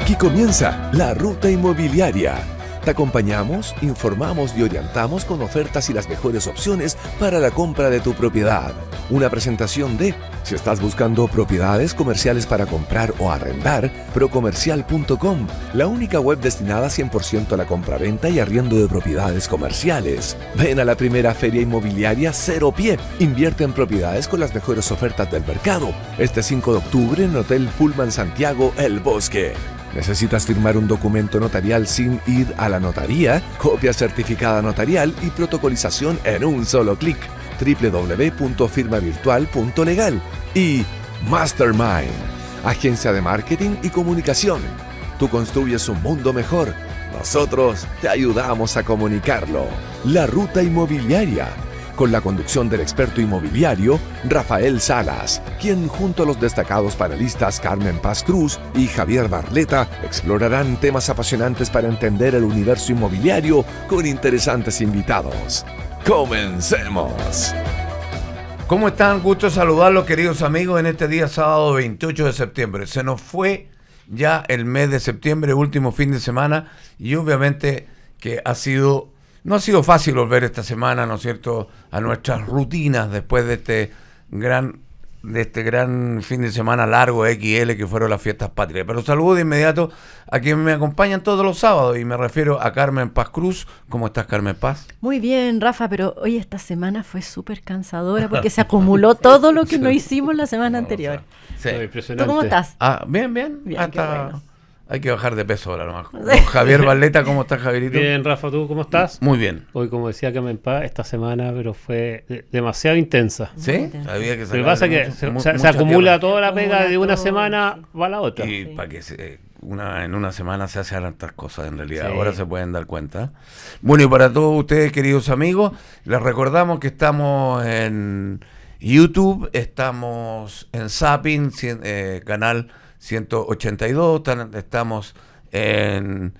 Aquí comienza la ruta inmobiliaria. Te acompañamos, informamos y orientamos con ofertas y las mejores opciones para la compra de tu propiedad. Una presentación de, si estás buscando propiedades comerciales para comprar o arrendar, procomercial.com, la única web destinada 100% a la compraventa y arriendo de propiedades comerciales. Ven a la primera feria inmobiliaria Cero Pie, invierte en propiedades con las mejores ofertas del mercado, este 5 de octubre en Hotel Pullman Santiago El Bosque. Necesitas firmar un documento notarial sin ir a la notaría, copia certificada notarial y protocolización en un solo clic. www.firmavirtual.legal y Mastermind, agencia de marketing y comunicación. Tú construyes un mundo mejor. Nosotros te ayudamos a comunicarlo. La ruta inmobiliaria con la conducción del experto inmobiliario Rafael Salas, quien junto a los destacados panelistas Carmen Paz Cruz y Javier Barleta explorarán temas apasionantes para entender el universo inmobiliario con interesantes invitados. ¡Comencemos! ¿Cómo están? Gusto saludarlos queridos amigos en este día sábado 28 de septiembre. Se nos fue ya el mes de septiembre, último fin de semana, y obviamente que ha sido no ha sido fácil volver esta semana, ¿no es cierto?, a nuestras rutinas después de este gran de este gran fin de semana largo XL que fueron las fiestas patrias. Pero saludo de inmediato a quienes me acompañan todos los sábados y me refiero a Carmen Paz Cruz. ¿Cómo estás, Carmen Paz? Muy bien, Rafa, pero hoy esta semana fue súper cansadora porque se acumuló todo lo que no hicimos la semana anterior. Sí. ¿Tú cómo estás? Ah, bien, bien. bien Hasta hay que bajar de peso ahora nomás. Javier Valleta, ¿cómo estás, Javierito? Bien, Rafa, ¿tú cómo estás? Muy bien. Hoy, como decía que me Paz, esta semana pero fue demasiado intensa. ¿Sí? Había que Lo que pasa es que se, acumula toda la pega de una semana, va a la otra. Y para que una, en una semana se hacen tantas cosas en realidad, ahora se pueden dar cuenta. Bueno, y para todos ustedes, queridos amigos, les recordamos que estamos en YouTube, estamos en Zapping, eh, canal 182, estamos en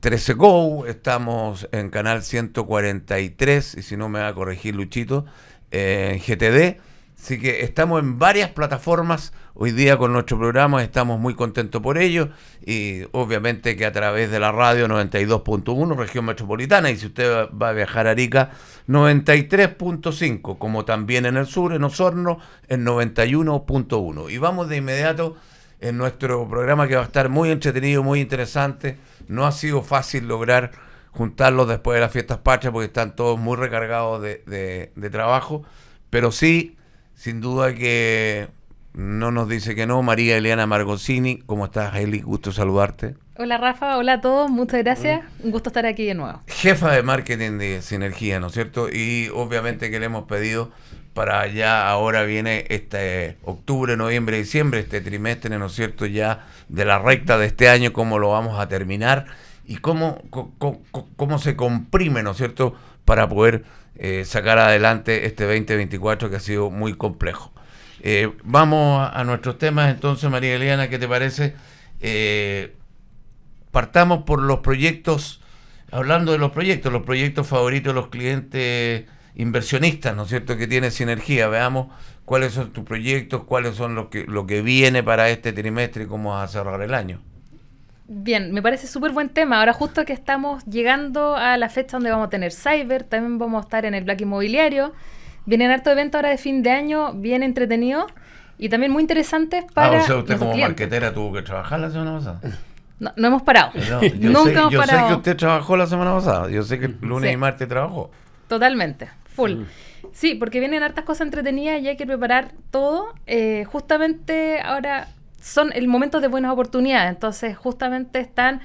13 eh, Go, estamos en canal 143, y si no me va a corregir Luchito, eh, en GTD. Así que estamos en varias plataformas hoy día con nuestro programa, estamos muy contentos por ello y obviamente que a través de la radio 92.1 región metropolitana y si usted va a viajar a Arica 93.5 como también en el sur, en Osorno en 91.1 y vamos de inmediato en nuestro programa que va a estar muy entretenido, muy interesante. No ha sido fácil lograr juntarlos después de las fiestas patrias porque están todos muy recargados de, trabajo, pero sí, sin duda que no nos dice que no. María Eliana Margocini, ¿cómo estás, Eli? Gusto saludarte. Hola Rafa, hola a todos, muchas gracias. Mm. Un gusto estar aquí de nuevo. Jefa de marketing de Sinergia, ¿no es cierto? Y obviamente que le hemos pedido para ya ahora viene este octubre, noviembre, diciembre, este trimestre, ¿no es cierto? Ya de la recta de este año, cómo lo vamos a terminar y cómo, cómo, se comprime, ¿no es cierto?, para poder eh, sacar adelante este 2024 que ha sido muy complejo. Eh, vamos a, nuestros temas entonces, María Eliana, ¿qué te parece? Eh, partamos por los proyectos, hablando de los proyectos, los proyectos favoritos de los clientes inversionistas, ¿no es cierto?, que tiene sinergia. Veamos cuáles son tus proyectos, cuáles son lo que, lo que viene para este trimestre y cómo vas a cerrar el año. Bien, me parece súper buen tema. Ahora justo que estamos llegando a la fecha donde vamos a tener Cyber, también vamos a estar en el Black Inmobiliario. Vienen harto eventos ahora de fin de año, bien entretenido y también muy interesantes ah, para. Ah, o sea, usted como marquetera tuvo que trabajar la semana pasada. No, hemos parado. yo Nunca sé, hemos yo sé que usted trabajó la semana pasada. Yo sé que lunes y martes trabajó. Totalmente full. Mm. Sí, porque vienen hartas cosas entretenidas y hay que preparar todo. Eh, justamente ahora son el momento de buenas oportunidades, entonces justamente están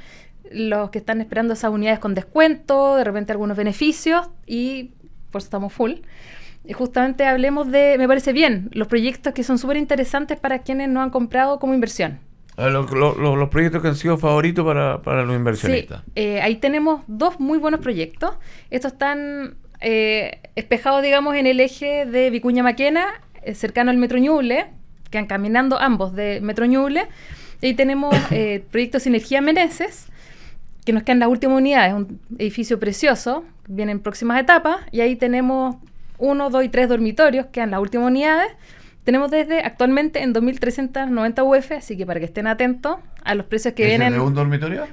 los que están esperando esas unidades con descuento, de repente algunos beneficios y por eso estamos full. Y justamente hablemos de, me parece bien, los proyectos que son súper interesantes para quienes no han comprado como inversión. Los, proyectos que han sido favoritos para, los inversionistas. Sí, eh, ahí tenemos dos muy buenos proyectos. Estos están eh, espejado, digamos, en el eje de Vicuña Maquena, eh, cercano al Metro Ñuble, que han caminando ambos de Metro Ñuble. Y tenemos el eh, proyecto Sinergia Meneses, que nos queda en la última unidad, es un edificio precioso, vienen próximas etapas, y ahí tenemos uno, dos y tres dormitorios, que en las últimas unidades. Tenemos desde actualmente en 2.390 UF, así que para que estén atentos a los precios que vienen. ¿Es un dormitorio?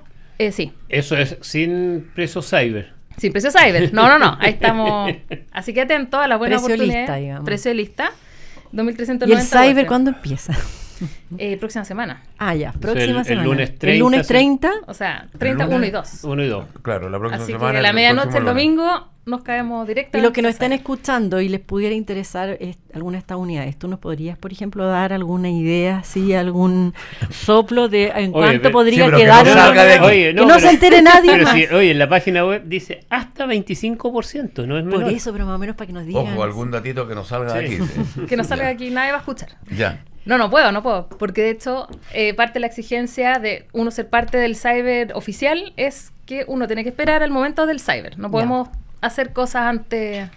sí. Eso es sin precios cyber. Sí, precio cyber. No, no, no. Ahí estamos. Así que atento a la buena precio oportunidad. Lista, digamos. Precio lista. 2390. ¿Y el cyber cuándo empieza? Eh, próxima semana. Ah, ya, próxima semana. El lunes 30. O sea, 30, 1 y 2. 1 y 2. Claro, la próxima Así semana. Así que a la medianoche el domingo nos caemos directamente. Y los que nos están escuchando y les pudiera interesar es, alguna de estas unidades, ¿tú nos podrías, por ejemplo, dar alguna idea, algún soplo de en cuánto podría quedar? Que no, que no se entere nadie más. oye, en la página web dice hasta 25%, no es más Por eso, pero más o menos para que nos digan. Ojo, algún datito que nos salga de aquí. ¿eh? Que nos salga de aquí, nadie va a escuchar. Ya. No, no puedo, no puedo. Porque de hecho, eh, parte de la exigencia de uno ser parte del cyber oficial es que uno tiene que esperar al momento del cyber. No podemos hacer cosas antes.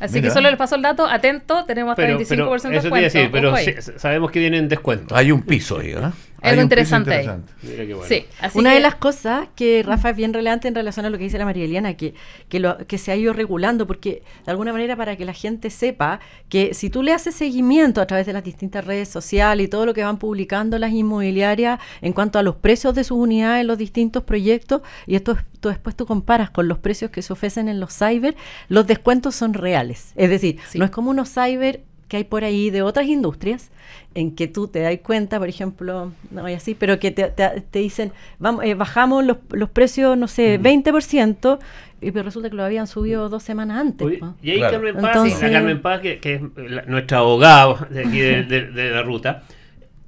Así que solo les paso el dato, atento, tenemos hasta 25% de descuento. pero sabemos que vienen descuentos. Hay un piso ahí, ¿verdad? ¿eh? Es interesante, interesante. Una de las cosas que Rafa es bien relevante en relación a lo que dice la María Eliana, que, que, lo, que se ha ido regulando, porque de alguna manera para que la gente sepa que si tú le haces seguimiento a través de las distintas redes sociales y todo lo que van publicando las inmobiliarias en cuanto a los precios de sus unidades, los distintos proyectos, y esto después tú comparas con los precios que se ofrecen en los cyber, los descuentos son reales. Es decir, no es como unos cyber que hay por ahí de otras industrias en que tú te das cuenta, por ejemplo, no hay así, pero que te, te, dicen, vamos, eh, bajamos los, los, precios, no sé, 20%, y pero pues resulta que lo habían subido dos semanas antes. Y ahí Carmen Paz, que, es nuestra abogada de, de la ruta,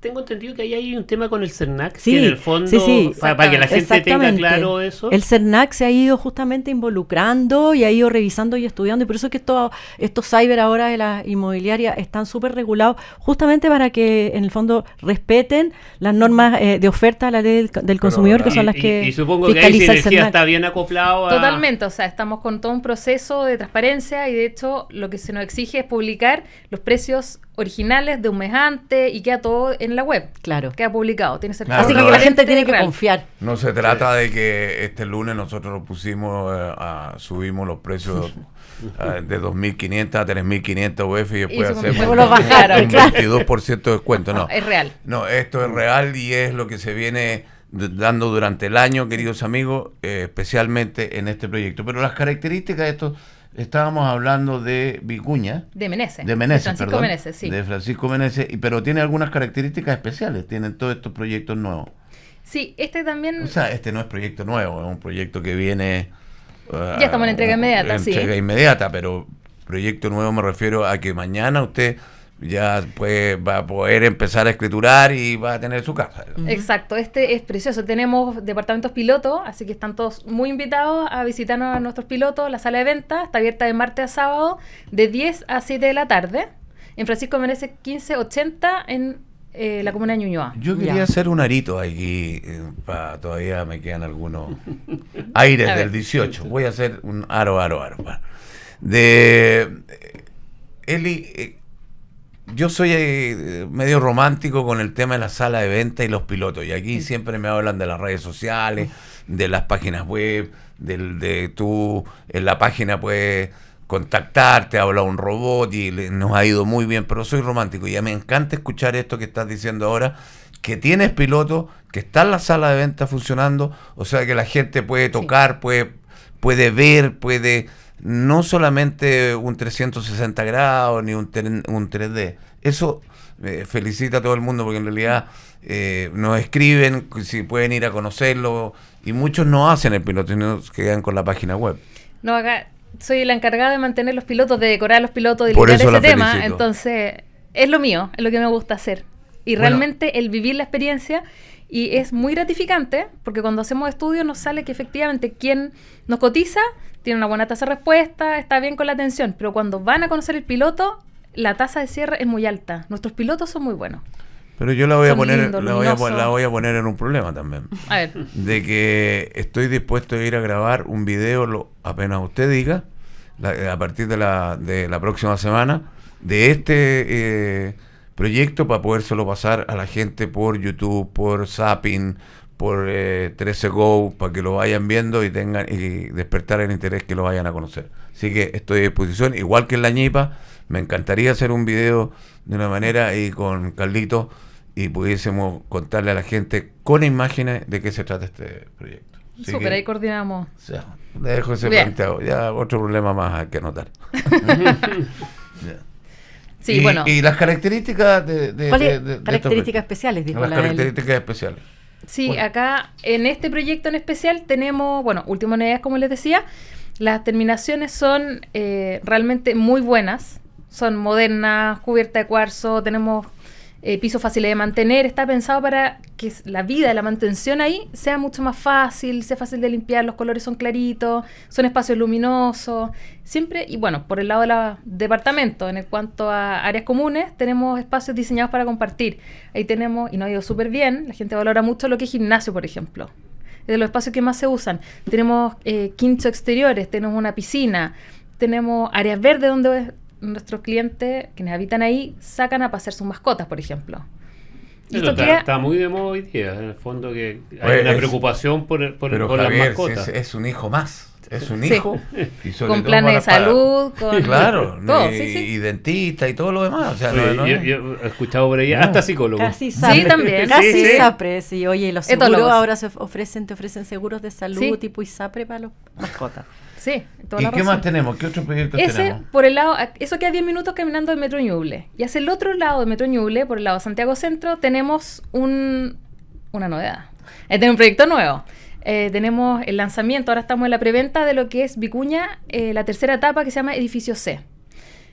tengo entendido que ahí hay un tema con el CERNAC, que en el fondo, para, que la gente tenga claro eso. El CERNAC se ha ido justamente involucrando y ha ido revisando y estudiando, y por eso es que estos cyber ahora de la inmobiliaria están súper regulados, justamente para que en el fondo respeten las normas eh, de oferta la del, consumidor, que son las que. Y, y supongo que ahí está bien acoplado. A... Totalmente, o sea, estamos con todo un proceso de transparencia y de hecho lo que se nos exige es publicar los precios originales de humejante y queda todo en la web. Claro. Queda publicado. Tiene Así que la gente tiene que confiar. No se trata de que este lunes nosotros pusimos, eh, a, subimos los precios de 2.500 a 3.500 UF e e y después y hacemos un, bajaron, un 22% de descuento. No, es real. No, esto es real y es lo que se viene dando durante el año, queridos amigos, eh, especialmente en este proyecto. Pero las características de estos Estábamos hablando de Vicuña. De Meneses. De Meneses, de Francisco perdón, Meneses, sí. De Francisco Meneses, pero tiene algunas características especiales, Tiene todos estos proyectos nuevos. Sí, este también... O sea, este no es proyecto nuevo, es un proyecto que viene... ya estamos en entrega eh, inmediata, sí. Entrega inmediata, pero proyecto nuevo me refiero a que mañana usted ya pues va a poder empezar a escriturar y va a tener su casa. Exacto, este es precioso. Tenemos departamentos pilotos, así que están todos muy invitados a visitarnos a nuestros pilotos. La sala de venta está abierta de martes a sábado de 10 a 7 de la tarde en Francisco Meneses 1580 en eh, la comuna de Ñuñoa. Yo quería hacer un arito aquí, eh, todavía me quedan algunos aires del 18. Voy a hacer un aro, aro, aro. De eh, Eli, yo soy eh, medio romántico con el tema de la sala de venta y los pilotos. Y aquí siempre me hablan de las redes sociales, de las páginas web, de tú en la página puedes contactarte, habla un robot y nos ha ido muy bien. Pero soy romántico y ya me encanta escuchar esto que estás diciendo ahora que tienes pilotos, que está en la sala de venta funcionando, o sea que la gente puede tocar, puede, puede ver, puede no solamente un 360 grados ni un, un 3D. Eso eh, felicita a todo el mundo porque en realidad eh, nos escriben si pueden ir a conocerlo y muchos no hacen el piloto, sino que quedan con la página web. No, acá soy la encargada de mantener los pilotos, de decorar los pilotos, de ese tema, entonces es lo mío, es lo que me gusta hacer. Y realmente el vivir la experiencia y es muy gratificante porque cuando hacemos estudios nos sale que efectivamente quien nos cotiza tiene una buena tasa de respuesta, está bien con la atención, pero cuando van a conocer el piloto, la tasa de cierre es muy alta. Nuestros pilotos son muy buenos. Pero yo la voy, a poner, la, voy a, poner en un problema también. A ver. De que estoy dispuesto a ir a grabar un video lo, apenas usted diga, a partir de la, de la próxima semana, de este eh, proyecto para poder solo pasar a la gente por YouTube, por Zapping, por 13 eh, Go para que lo vayan viendo y tengan y despertar el interés que lo vayan a conocer. Así que estoy a disposición, igual que en la ñipa, me encantaría hacer un video de una manera y con Carlito y pudiésemos contarle a la gente con imágenes de qué se trata este proyecto. Así ahí coordinamos. dejo ese planteado. Ya otro problema más hay que anotar. sí, y, bueno. Y las características de. de, características especiales, dijo Las características especiales. Sí, acá en este proyecto en especial tenemos, bueno, últimas novedades como les decía, las terminaciones son eh, realmente muy buenas, son modernas, cubierta de cuarzo, tenemos eh, pisos fáciles de mantener, está pensado para que la vida, la mantención ahí sea mucho más fácil, sea fácil de limpiar, los colores son claritos, son espacios luminosos, siempre, y bueno, por el lado del departamento, en cuanto a áreas comunes, tenemos espacios diseñados para compartir. Ahí tenemos, y nos ha ido súper bien, la gente valora mucho lo que es gimnasio, por ejemplo. Es de los espacios que más se usan. Tenemos eh, exteriores, tenemos una piscina, tenemos áreas verdes donde nuestros clientes, quienes habitan ahí, sacan a pasar sus mascotas, por ejemplo. está, muy de moda hoy día, en el fondo que hay pues una preocupación por, por, pero por Javier, las mascotas. Es, un hijo más, es un hijo. con planes de salud, con... Claro, y, dentista y todo lo demás. O sea, yo, he escuchado por ahí, hasta psicólogo. Casi sapre. Sí, también. Casi sapre, sí. Oye, los seguros ahora se ofrecen, te ofrecen seguros de salud tipo ISAPRE para los mascotas. Sí, ¿Y qué más tenemos? ¿Qué otros proyectos Ese, por el lado, eso queda 10 minutos caminando del Metro Ñuble. Y hacia el otro lado de Metro Ñuble, por el lado de Santiago Centro, tenemos un, una novedad. Es eh, un proyecto nuevo. Eh, tenemos el lanzamiento, ahora estamos en la preventa de lo que es Vicuña, eh, la tercera etapa que se llama Edificio C.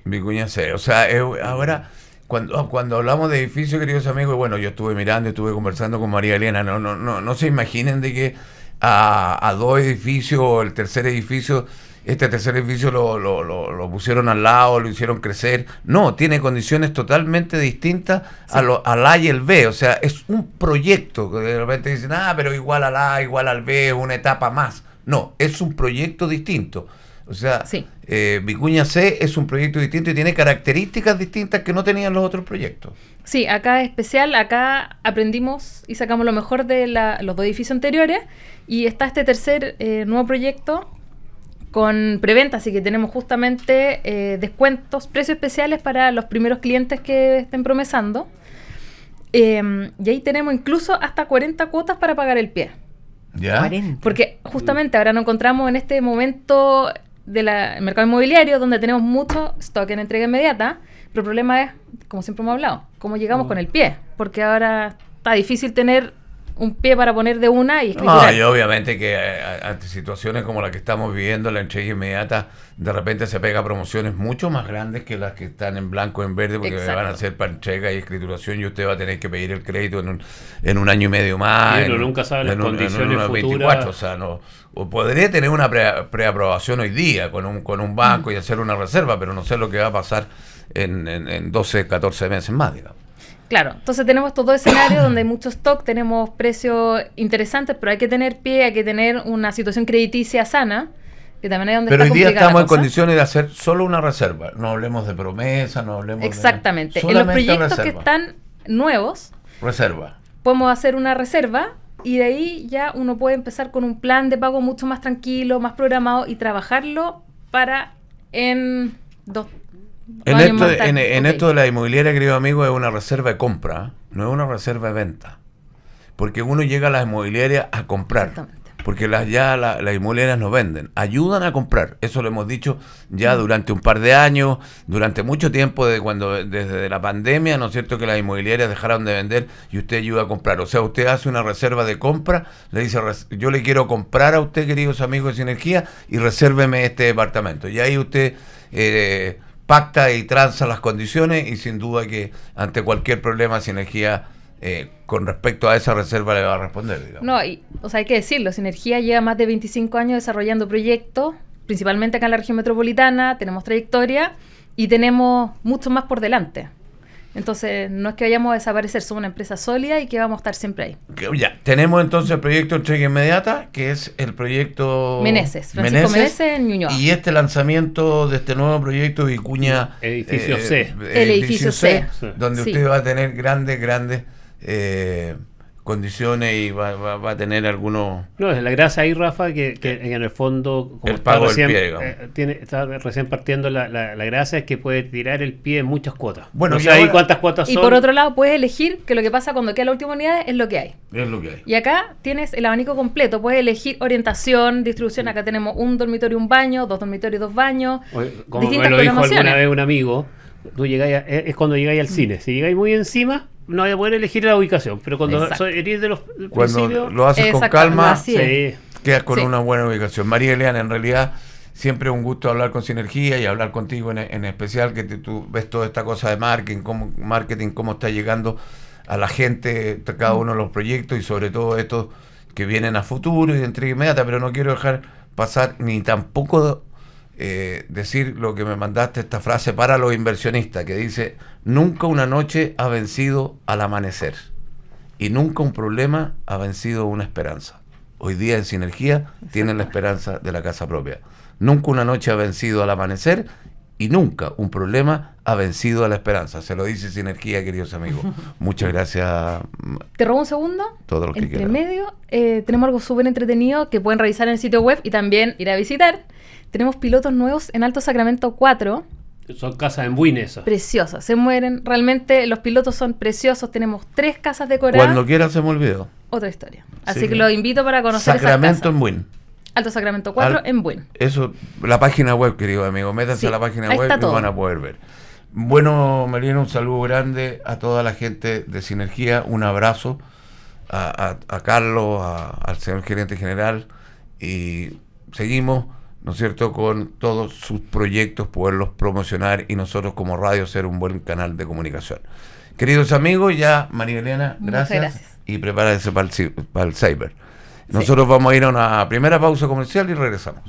Vicuña C, o sea, ahora cuando, ah, cuando hablamos de edificio, queridos amigos, bueno, yo estuve mirando, y estuve conversando con María Elena, no, no, no, no se imaginen de que a, dos edificios, el tercer edificio este tercer edificio lo, lo, lo, pusieron al lado, lo hicieron crecer. No, tiene condiciones totalmente distintas a lo, al A y el B. O sea, es un proyecto de repente dicen, ah, pero igual al A, igual al B, una etapa más. No, es un proyecto distinto. O sea, eh, Vicuña C es un proyecto distinto y tiene características distintas que no tenían los otros proyectos. Sí, acá es especial, acá aprendimos y sacamos lo mejor de los dos edificios anteriores y está este tercer eh, nuevo proyecto con preventa, así que tenemos justamente eh, descuentos, precios especiales para los primeros clientes que estén promesando. Em, y ahí tenemos incluso hasta 40 cuotas para pagar el pie. ¿Ya? Porque justamente ahora nos encontramos en este momento del mercado inmobiliario donde tenemos mucho stock en entrega inmediata, pero el problema es, como siempre hemos hablado, cómo llegamos mm. con el pie, porque ahora está difícil tener un pie para poner de una y escribir. No, y obviamente que eh, ante situaciones como la que estamos viviendo, la entrega inmediata, de repente se pega promociones mucho más grandes que las que están en blanco o en verde, porque van a ser para entrega y escrituración y usted va a tener que pedir el crédito en un, en un año y medio más. Pero nunca sabe las condiciones futuras. o sea, no, podría tener una pre, preaprobación hoy día con un, con un banco y hacer una reserva, pero no sé lo que va a pasar en, en, en 12, 14 meses más, digamos. Claro, entonces tenemos estos dos escenarios donde hay mucho stock, tenemos precios interesantes, pero hay que tener pie, hay que tener una situación crediticia sana, que también es donde Pero hoy día estamos en condiciones de hacer solo una reserva, no hablemos de promesa, no hablemos Exactamente, en los proyectos que están nuevos, reserva. Podemos hacer una reserva y de ahí ya uno puede empezar con un plan de pago mucho más tranquilo, más programado y trabajarlo para en dos en, esto, en, e- esto de la inmobiliaria, querido amigo, es una reserva de compra, no es una reserva de venta. Porque uno llega a las inmobiliarias a comprar. Porque las, ya las inmobiliarias no venden, ayudan a comprar. Eso lo hemos dicho ya mm. durante un par de años, durante mucho tiempo, desde cuando desde la pandemia, ¿no es cierto? Que las inmobiliarias dejaron de vender y usted ayuda a comprar. O sea, usted hace una reserva de compra, le dice, yo le quiero comprar a usted, queridos amigos de Sinergia, y resérveme este departamento. Y ahí usted... Eh, pacta y transa las condiciones y sin duda que ante cualquier problema Sinergia eh, con respecto a esa reserva le va a responder. No, y, o sea, hay que decirlo, Sinergia lleva más de 25 años desarrollando proyectos, principalmente acá en la región metropolitana, tenemos trayectoria y tenemos mucho más por delante. Entonces, no es que vayamos a desaparecer, somos una empresa sólida y que vamos a estar siempre ahí. Ya, tenemos entonces el proyecto Entrega Inmediata, que es el proyecto... Meneses, Francisco Meneses, en Ñuñoa. Y este lanzamiento de este nuevo proyecto Vicuña... Edificio eh, C. Eh, el edificio, C, Donde usted va a tener grandes, grandes... Eh, condiciones y va, va, a tener algunos... No, es la grasa ahí, Rafa, que, que en el fondo... Como el pago recién, pie, eh, tiene, está recién partiendo la, la, es que puede tirar el pie en muchas cuotas. Bueno, no y cuántas cuotas y por otro lado, puedes elegir que lo que pasa cuando queda la última unidad es lo que hay. Es lo que hay. Y acá tienes el abanico completo. Puedes elegir orientación, distribución. Acá tenemos un dormitorio, un baño, dos dormitorios, dos baños. como lo dijo alguna vez un amigo tú es cuando llegáis al cine. Si llegáis muy encima, no voy a poder elegir la ubicación. Pero cuando eres de los lo haces con calma, quedas con una buena ubicación. María Eliana, en realidad, siempre un gusto hablar con Sinergia y hablar contigo en, especial, que tú ves toda esta cosa de marketing, cómo, marketing, cómo está llegando a la gente cada mm. uno de los proyectos y sobre todo estos que vienen a futuro y de entrega inmediata, pero no quiero dejar pasar ni tampoco eh, decir lo que me mandaste, esta frase para los inversionistas, que dice, nunca una noche ha vencido al amanecer y nunca un problema ha vencido una esperanza. Hoy día en Sinergia tienen la esperanza de la casa propia. Nunca una noche ha vencido al amanecer y nunca un problema ha vencido a la esperanza. Se lo dice Sinergia, queridos amigos. Muchas gracias. Te robo un segundo. Todo lo Entre medio, eh, tenemos algo súper entretenido que pueden revisar en el sitio web y también ir a visitar tenemos pilotos nuevos en Alto Sacramento 4. Son casas en Buin esas. Preciosas, se mueren. Realmente los pilotos son preciosos. Tenemos tres casas decoradas. Cuando quieran se me olvidó. Otra historia. Así que los invito para conocer Sacramento esas en Buin. Alto Sacramento 4 en Buin Eso, la página web, querido amigo. Métanse a la página web y van a poder ver. Bueno, Mariana, un saludo grande a toda la gente de Sinergia. Un abrazo a, Carlos, al señor gerente general. Y seguimos ¿no cierto?, con todos sus proyectos, poderlos promocionar y nosotros como radio ser un buen canal de comunicación. Queridos amigos, ya María Elena, gracias, Y prepárense para el, cyber. Nosotros vamos a ir a una primera pausa comercial y regresamos.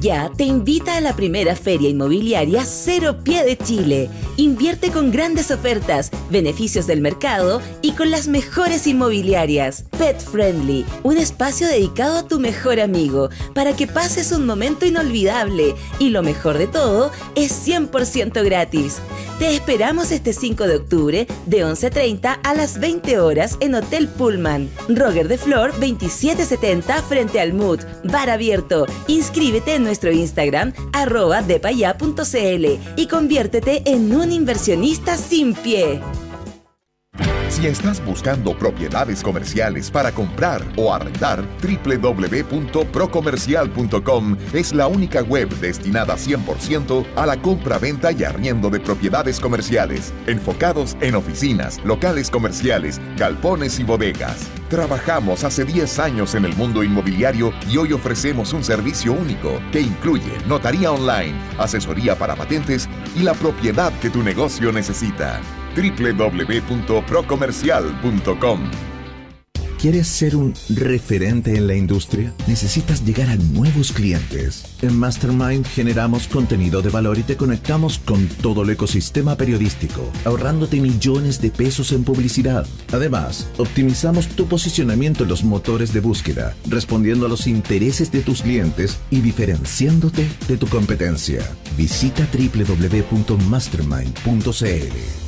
Ya te invita a la primera feria inmobiliaria Cero Pie de Chile. Invierte con grandes ofertas, beneficios del mercado y con las mejores inmobiliarias. Pet Friendly, un espacio dedicado a tu mejor amigo para que pases un momento inolvidable y lo mejor de todo es 100% gratis. Te esperamos este 5 de octubre de 11.30 a las 20 horas en Hotel Pullman. Roger de Flor 2770 frente al Mood, Bar abierto Inscríbete en nuestro Instagram arroba depaya.cl y conviértete en un inversionista sin pie. Si estás buscando propiedades comerciales para comprar o arrendar, www.procomercial.com es la única web destinada 100% a la compra-venta y arriendo de propiedades comerciales, enfocados en oficinas, locales comerciales, galpones y bodegas. Trabajamos hace 10 años en el mundo inmobiliario y hoy ofrecemos un servicio único que incluye notaría online, asesoría para patentes y la propiedad que tu negocio necesita www.procomercial.com. ¿Quieres ser un referente en la industria? Necesitas llegar a nuevos clientes. En Mastermind generamos contenido de valor y te conectamos con todo el ecosistema periodístico, ahorrándote millones de pesos en publicidad. Además, optimizamos tu posicionamiento en los motores de búsqueda, respondiendo a los intereses de tus clientes y diferenciándote de tu competencia. Visita www.mastermind.cl.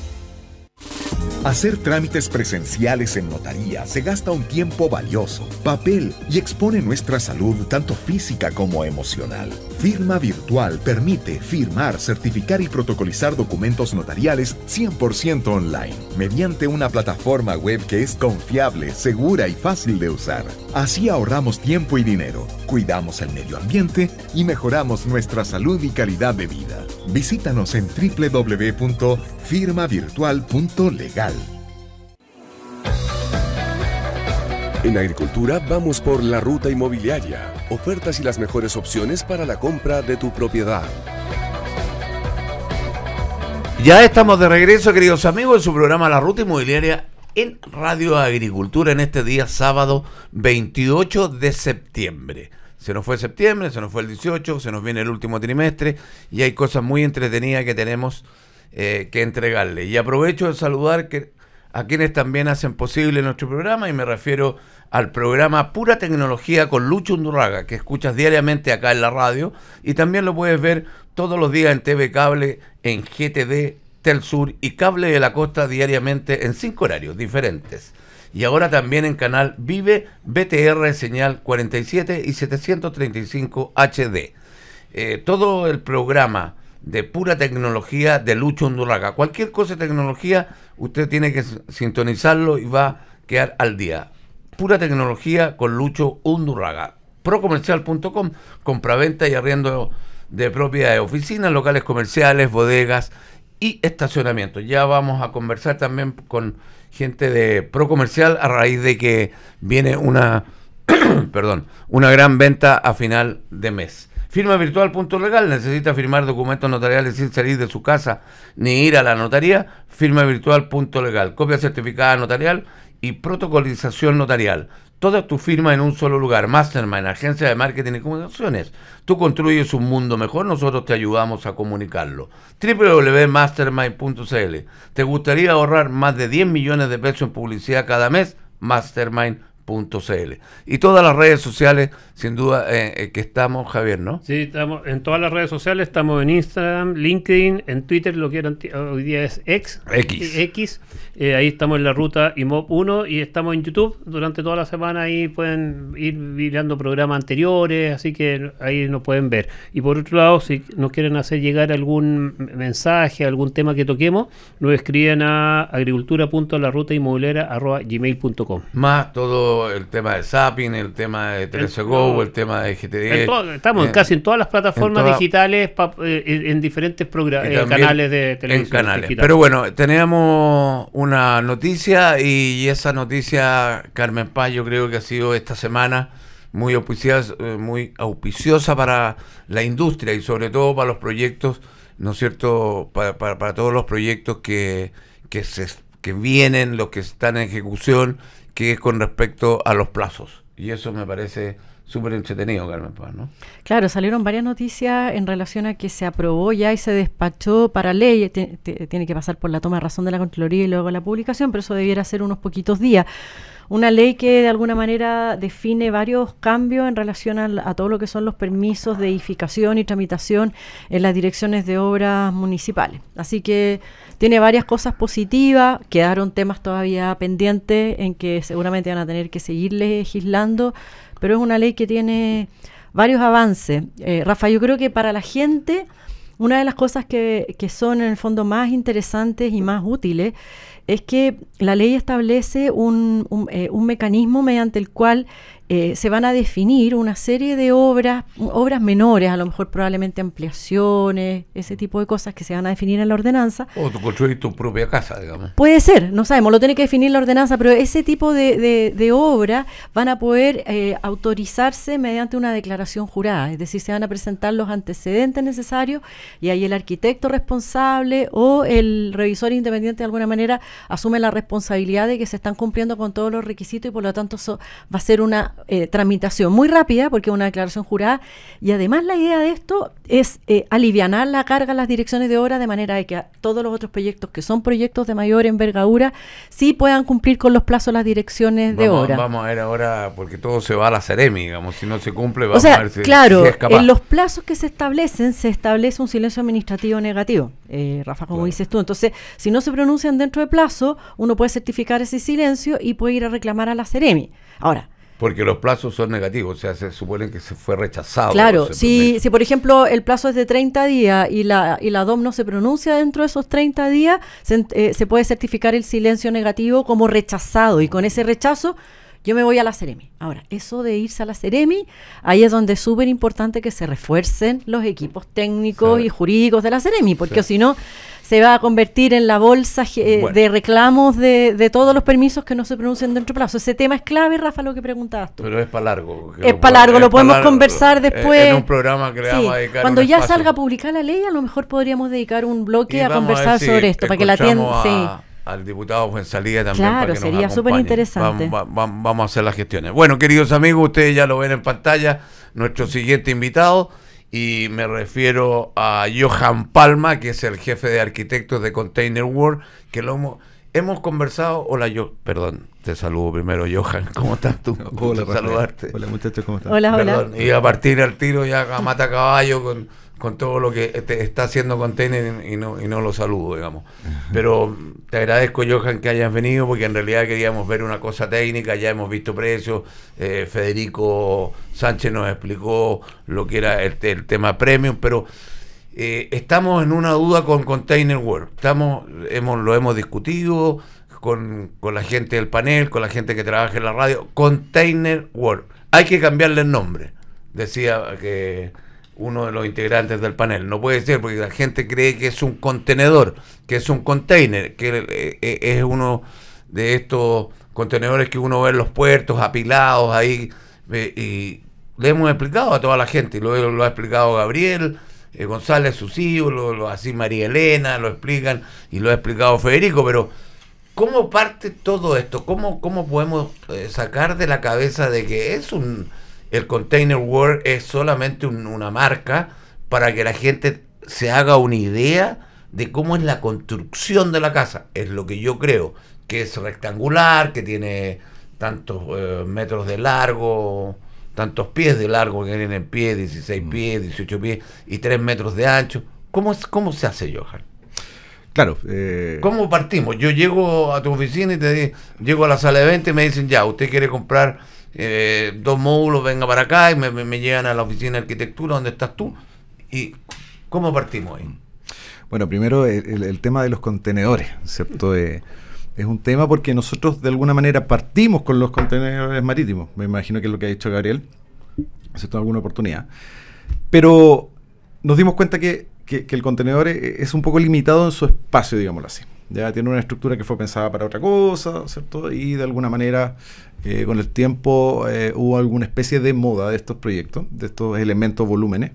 Hacer trámites presenciales en notaría se gasta un tiempo valioso, papel y expone nuestra salud tanto física como emocional. Firma virtual permite firmar, certificar y protocolizar documentos notariales 100% online, mediante una plataforma web que es confiable, segura y fácil de usar. Así ahorramos tiempo y dinero, cuidamos el medio ambiente y mejoramos nuestra salud y calidad de vida. Visítanos en www.firmavirtual.legal En agricultura vamos por la ruta inmobiliaria, ofertas y las mejores opciones para la compra de tu propiedad. Ya estamos de regreso, queridos amigos, en su programa La Ruta Inmobiliaria en Radio Agricultura en este día sábado 28 de septiembre. Se nos fue septiembre, se nos fue el 18, se nos viene el último trimestre y hay cosas muy entretenidas que tenemos eh, que entregarle. Y aprovecho de saludar que a quienes también hacen posible nuestro programa y me refiero al programa Pura Tecnología con Lucho Undurraga, que escuchas diariamente acá en la radio y también lo puedes ver todos los días en TV Cable, en GTD, Sur y Cable de la Costa diariamente en cinco horarios diferentes. Y ahora también en canal Vive BTR Señal 47 y 735 HD. Eh, todo el programa de pura tecnología de Lucho Undurraga. Cualquier cosa de tecnología, usted tiene que sintonizarlo y va a quedar al día. Pura tecnología con Lucho Undurraga. Procomercial.com, compraventa y arriendo de propia oficinas, locales comerciales, bodegas y estacionamiento. Ya vamos a conversar también con gente de Procomercial a raíz de que viene una, perdón, una gran venta a final de mes. Firma virtual legal. Necesita firmar documentos notariales sin salir de su casa ni ir a la notaría. Firma virtual legal. Copia certificada notarial y protocolización notarial. Toda tu firma en un solo lugar. Mastermind, agencia de marketing y comunicaciones. Tú construyes un mundo mejor, nosotros te ayudamos a comunicarlo. www.mastermind.cl. ¿Te gustaría ahorrar más de 10 millones de pesos en publicidad cada mes? Mastermind .cl. Y todas las redes sociales, sin duda, eh, eh, que estamos, Javier, ¿no? Sí, estamos en todas las redes sociales, estamos en Instagram, LinkedIn, en Twitter, lo que hoy día es X. X. Eh, X. ahí estamos en la ruta IMOP 1 y estamos en YouTube durante toda la semana. Ahí pueden ir mirando programas anteriores, así que ahí nos pueden ver. Y por otro lado, si nos quieren hacer llegar algún mensaje, algún tema que toquemos, nos escriben a gmail.com. Más todo el tema de Zapping, el tema de TeleCGO, el, tema de GTD. estamos casi en todas las plataformas digitales, eh, en diferentes eh, canales de televisión. Pero bueno, teníamos una noticia y, esa noticia, Carmen Paz, yo creo que ha sido esta semana muy auspiciosa, eh, muy auspiciosa para la industria y sobre todo para los proyectos, ¿no es cierto? Para, todos los proyectos que, que, se, que vienen, los que están en ejecución que es con respecto a los plazos. Y eso me parece súper entretenido, Carmen Paz, ¿no? Claro, salieron varias noticias en relación a que se aprobó ya y se despachó para ley, tiene que pasar por la toma de razón de la Contraloría y luego la publicación, pero eso debiera ser unos poquitos días. Una ley que de alguna manera define varios cambios en relación a, todo lo que son los permisos de edificación y tramitación en las direcciones de obras municipales. Así que tiene varias cosas positivas, quedaron temas todavía pendientes en que seguramente van a tener que seguir legislando, pero es una ley que tiene varios avances. Eh, Rafa, yo creo que para la gente una de las cosas que, que, son en el fondo más interesantes y más útiles es que la ley establece un, eh, mecanismo mediante el cual eh, se van a definir una serie de obras, obras menores, a lo mejor probablemente ampliaciones, ese tipo de cosas que se van a definir en la ordenanza. O tú construir tu propia casa, digamos. Puede ser, no sabemos, lo tiene que definir la ordenanza, pero ese tipo de, de, obras van a poder eh, autorizarse mediante una declaración jurada, es decir, se van a presentar los antecedentes necesarios y ahí el arquitecto responsable o el revisor independiente de alguna manera asume la responsabilidad de que se están cumpliendo con todos los requisitos y por lo tanto va a ser una eh, tramitación muy rápida porque es una declaración jurada y además la idea de esto es aliviar eh, alivianar la carga a las direcciones de obra de manera de que todos los otros proyectos que son proyectos de mayor envergadura sí puedan cumplir con los plazos las direcciones de obra. Vamos a ver ahora porque todo se va a la Ceremi, digamos, si no se cumple vamos a ver si, claro, En los plazos que se establecen se establece un silencio administrativo negativo, eh, Rafa, como dices tú. Entonces, si no se pronuncian dentro de plazo uno puede certificar ese silencio y puede ir a reclamar a la Ceremi. Ahora, porque los plazos son negativos, o sea, se supone que se fue rechazado. Claro, si, si por ejemplo el plazo es de 30 días y la, y la DOM no se pronuncia dentro de esos 30 días, eh, se puede certificar el silencio negativo como rechazado y con ese rechazo yo me voy a la Ceremi. Ahora, eso de irse a la Ceremi, ahí es donde es súper importante que se refuercen los equipos técnicos y jurídicos de la Ceremi, porque si no se va a convertir en la bolsa eh, de reclamos de, todos los permisos que no se pronuncien dentro de plazo. Ese tema es clave, Rafa, lo que preguntabas tú. Pero es para largo. Es para largo, lo podemos conversar eh, después. En un programa que Cuando ya salga a publicar la ley, a lo mejor podríamos dedicar un bloque a conversar sobre esto, para que la tienda... A al diputado salida también. Claro, para que sería súper interesante. Vamos, a hacer las gestiones. Bueno, queridos amigos, ustedes ya lo ven en pantalla, nuestro siguiente invitado, y me refiero a Johan Palma, que es el jefe de arquitectos de Container World, que lo hemos, hemos conversado. Hola, yo, perdón, te saludo primero, Johan. ¿Cómo estás tú? Hola, saludarte. Hola, muchachos, ¿cómo estás? Hola, hola. y a partir del tiro ya a mata caballo con con todo lo que este, está haciendo Container y no, y no lo saludo, digamos. Pero te agradezco, Johan, que hayas venido, porque en realidad queríamos ver una cosa técnica, ya hemos visto precios, eh, Federico Sánchez nos explicó lo que era este, el, tema premium, pero eh, estamos en una duda con Container World. Estamos, hemos, lo hemos discutido con, con la gente del panel, con la gente que trabaja en la radio. Container World. Hay que cambiarle el nombre, decía que uno de los integrantes del panel. No puede ser porque la gente cree que es un contenedor, que es un container, que eh, eh, es uno de estos contenedores que uno ve en los puertos apilados ahí. y le hemos explicado a toda la gente, y lo, lo ha explicado Gabriel. Eh, González, sus hijos, lo, así María Elena, lo explican y lo ha explicado Federico, pero ¿cómo parte todo esto? ¿Cómo, cómo podemos sacar de la cabeza de que es un, el Container World es solamente una marca para que la gente se haga una idea de cómo es la construcción de la casa. Es lo que yo creo, que es rectangular, que tiene tantos eh, metros de largo, tantos pies de largo que tienen pie, 16 mm. pies, 18 pies y 3 metros de ancho. ¿Cómo, es, cómo se hace, Johan? Claro. Eh... ¿Cómo partimos? Yo llego a tu oficina y te digo, llego a la sala de venta y me dicen, ya, usted quiere comprar eh, dos módulos, venga para acá y me, llegan a la oficina de arquitectura donde estás tú. ¿Y cómo partimos ahí? Bueno, primero eh, el, tema de los contenedores, ¿cierto? Eh, es un tema porque nosotros de alguna manera partimos con los contenedores marítimos. Me imagino que es lo que ha dicho Gabriel, ¿cierto? En alguna oportunidad. Pero nos dimos cuenta que, el contenedor es un poco limitado en su espacio, digámoslo así ya tiene una estructura que fue pensada para otra cosa, ¿cierto? Y de alguna manera, eh, con el tiempo, eh, hubo alguna especie de moda de estos proyectos, de estos elementos, volúmenes,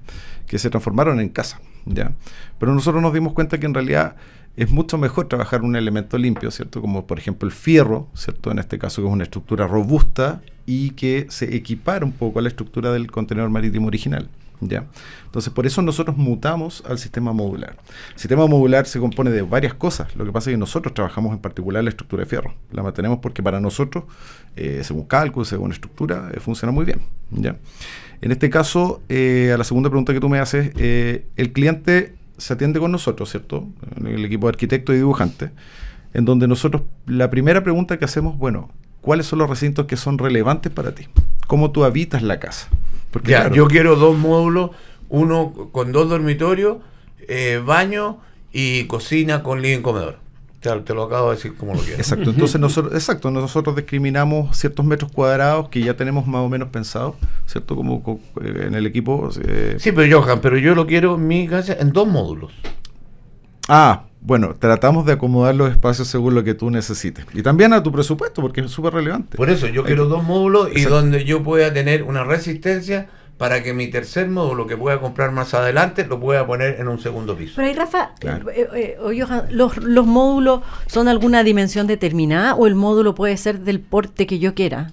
que se transformaron en casa, ¿ya? Pero nosotros nos dimos cuenta que en realidad es mucho mejor trabajar un elemento limpio, ¿cierto? Como por ejemplo el fierro, ¿cierto? En este caso que es una estructura robusta y que se equipara un poco a la estructura del contenedor marítimo original. Entonces, por eso nosotros mutamos al sistema modular. El sistema modular se compone de varias cosas. Lo que pasa es que nosotros trabajamos en particular la estructura de fierro. La mantenemos porque para nosotros, eh, según cálculo, según estructura, eh, funciona muy bien. ¿ya? En este caso, eh, a la segunda pregunta que tú me haces, el cliente se atiende con nosotros, ¿cierto? El equipo de arquitecto y dibujante, en donde nosotros, la primera pregunta que hacemos, bueno, ¿cuáles son los recintos que son relevantes para ti? ¿Cómo tú habitas la casa? yo quiero dos módulos, uno con dos dormitorios, eh, baño y cocina con living comedor. te lo acabo de decir como lo quieras. Exacto, entonces nosotros, exacto, nosotros discriminamos ciertos metros cuadrados que ya tenemos más o menos pensados, ¿cierto? Como, eh, en el equipo. Eh. Sí, pero Johan, pero yo lo quiero mi casa en dos módulos. Ah, bueno, tratamos de acomodar los espacios según lo que tú necesites. Y también a tu presupuesto, porque es súper relevante. Por eso, yo quiero dos módulos y donde yo pueda tener una resistencia para que mi tercer módulo que pueda comprar más adelante lo pueda poner en un segundo piso. Pero ahí, Rafa, eh, eh, eh, oh, los, ¿los módulos son alguna dimensión determinada o el módulo puede ser del porte que yo quiera?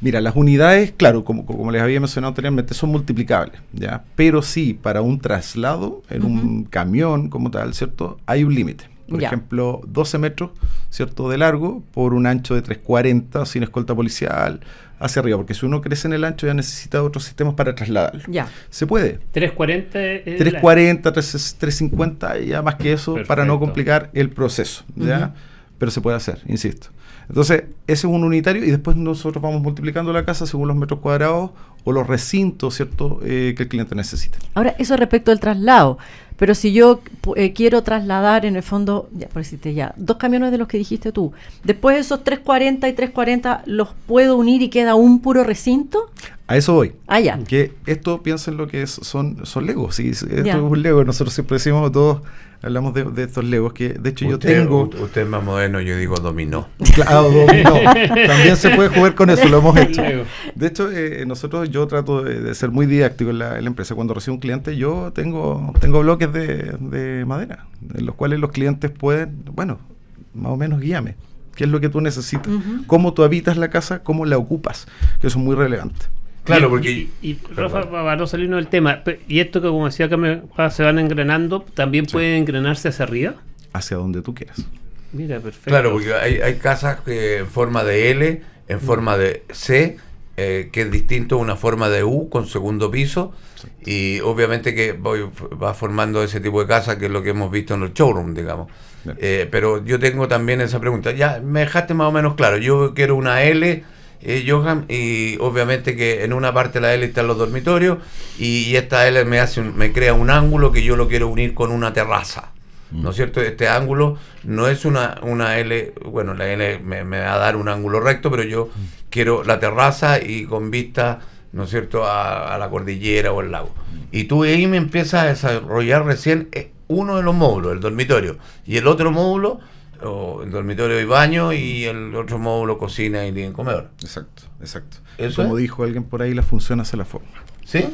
Mira, las unidades, claro, como, les había mencionado anteriormente, son multiplicables, ¿ya? Pero sí, para un traslado en un camión como tal, ¿cierto? Hay un límite. Por ejemplo, 12 metros, ¿cierto? De largo por un ancho de 340 sin escolta policial hacia arriba, porque si uno crece en el ancho ya necesita otros sistemas para trasladarlo. Ya. Se puede. 340. 340, 3, 350, ya más que eso, para no complicar el proceso, ¿ya? Pero se puede hacer, insisto. Entonces, ese es un unitario y después nosotros vamos multiplicando la casa según los metros cuadrados o los recintos, ¿cierto?, eh, que el cliente necesita. Ahora, eso respecto al traslado. Pero si yo eh, quiero trasladar en el fondo, ya, por decirte ya, dos camiones de los que dijiste tú, después de esos 340 y 340 los puedo unir y queda un puro recinto. A eso voy. Ah, ya. Que esto piensen lo que son, son legos. Sí, esto es un lego. Nosotros siempre decimos todos hablamos de, estos legos que de hecho yo tengo usted es más moderno yo digo dominó claro ah, dominó también se puede jugar con eso lo hemos hecho de hecho eh, nosotros yo trato de, ser muy didáctico en la, empresa cuando recibo un cliente yo tengo tengo bloques de, madera en los cuales los clientes pueden bueno más o menos guíame qué es lo que tú necesitas cómo tú habitas la casa cómo la ocupas que eso es muy relevante Claro, y, porque. Y, Rafa, para no salirnos del tema, y esto que como decía que se van engranando, ¿también pueden puede engranarse hacia arriba? Hacia donde tú quieras. Mira, perfecto. Claro, porque hay, casas que en forma de L, en mm. forma de C, eh, que es distinto a una forma de U con segundo piso. Y obviamente que voy, va formando ese tipo de casa que es lo que hemos visto en los showroom, digamos. Eh, pero yo tengo también esa pregunta. Ya me dejaste más o menos claro. Yo quiero una L eh, y obviamente que en una parte la L están los dormitorios y, esta L me, hace un, me crea un ángulo que yo lo quiero unir con una terraza. ¿No mm. es cierto? Este ángulo no es una, una L, bueno, la L me, va a dar un ángulo recto, pero yo mm. quiero la terraza y con vista, ¿no es cierto?, a, la cordillera o al lago. Mm. Y tú ahí me empiezas a desarrollar recién eh, uno de los módulos, el dormitorio, y el otro módulo o el dormitorio y baño y el otro módulo cocina y comedor. Exacto, exacto. Como dijo alguien por ahí, la función hace la forma. ¿Sí?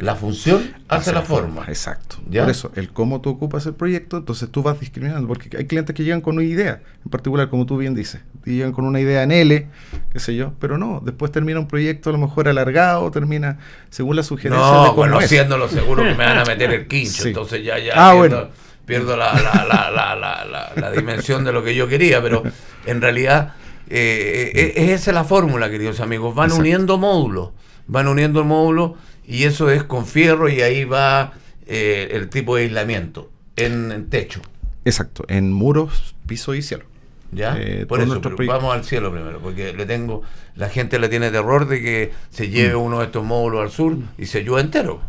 La función hace, la, forma. Exacto. Por eso, el cómo tú ocupas el proyecto, entonces tú vas discriminando, porque hay clientes que llegan con una idea, en particular, como tú bien dices, llegan con una idea en L, qué sé yo, pero no, después termina un proyecto a lo mejor alargado, termina según la sugerencia. No, de seguro que me van a meter el quincho, entonces ya, ya. Ah, bueno pierdo la, la, la, dimensión de lo que yo quería, pero en realidad eh, eh es esa la fórmula, queridos amigos. Van uniendo módulos, van uniendo módulos y eso es con fierro y ahí va eh, el tipo de aislamiento en, techo. Exacto, en muros, piso y cielo. ¿Ya? Eh, Por eso, vamos al cielo primero, porque le tengo, la gente le tiene terror de que se lleve mm. uno de estos módulos al sur y se llueve entero.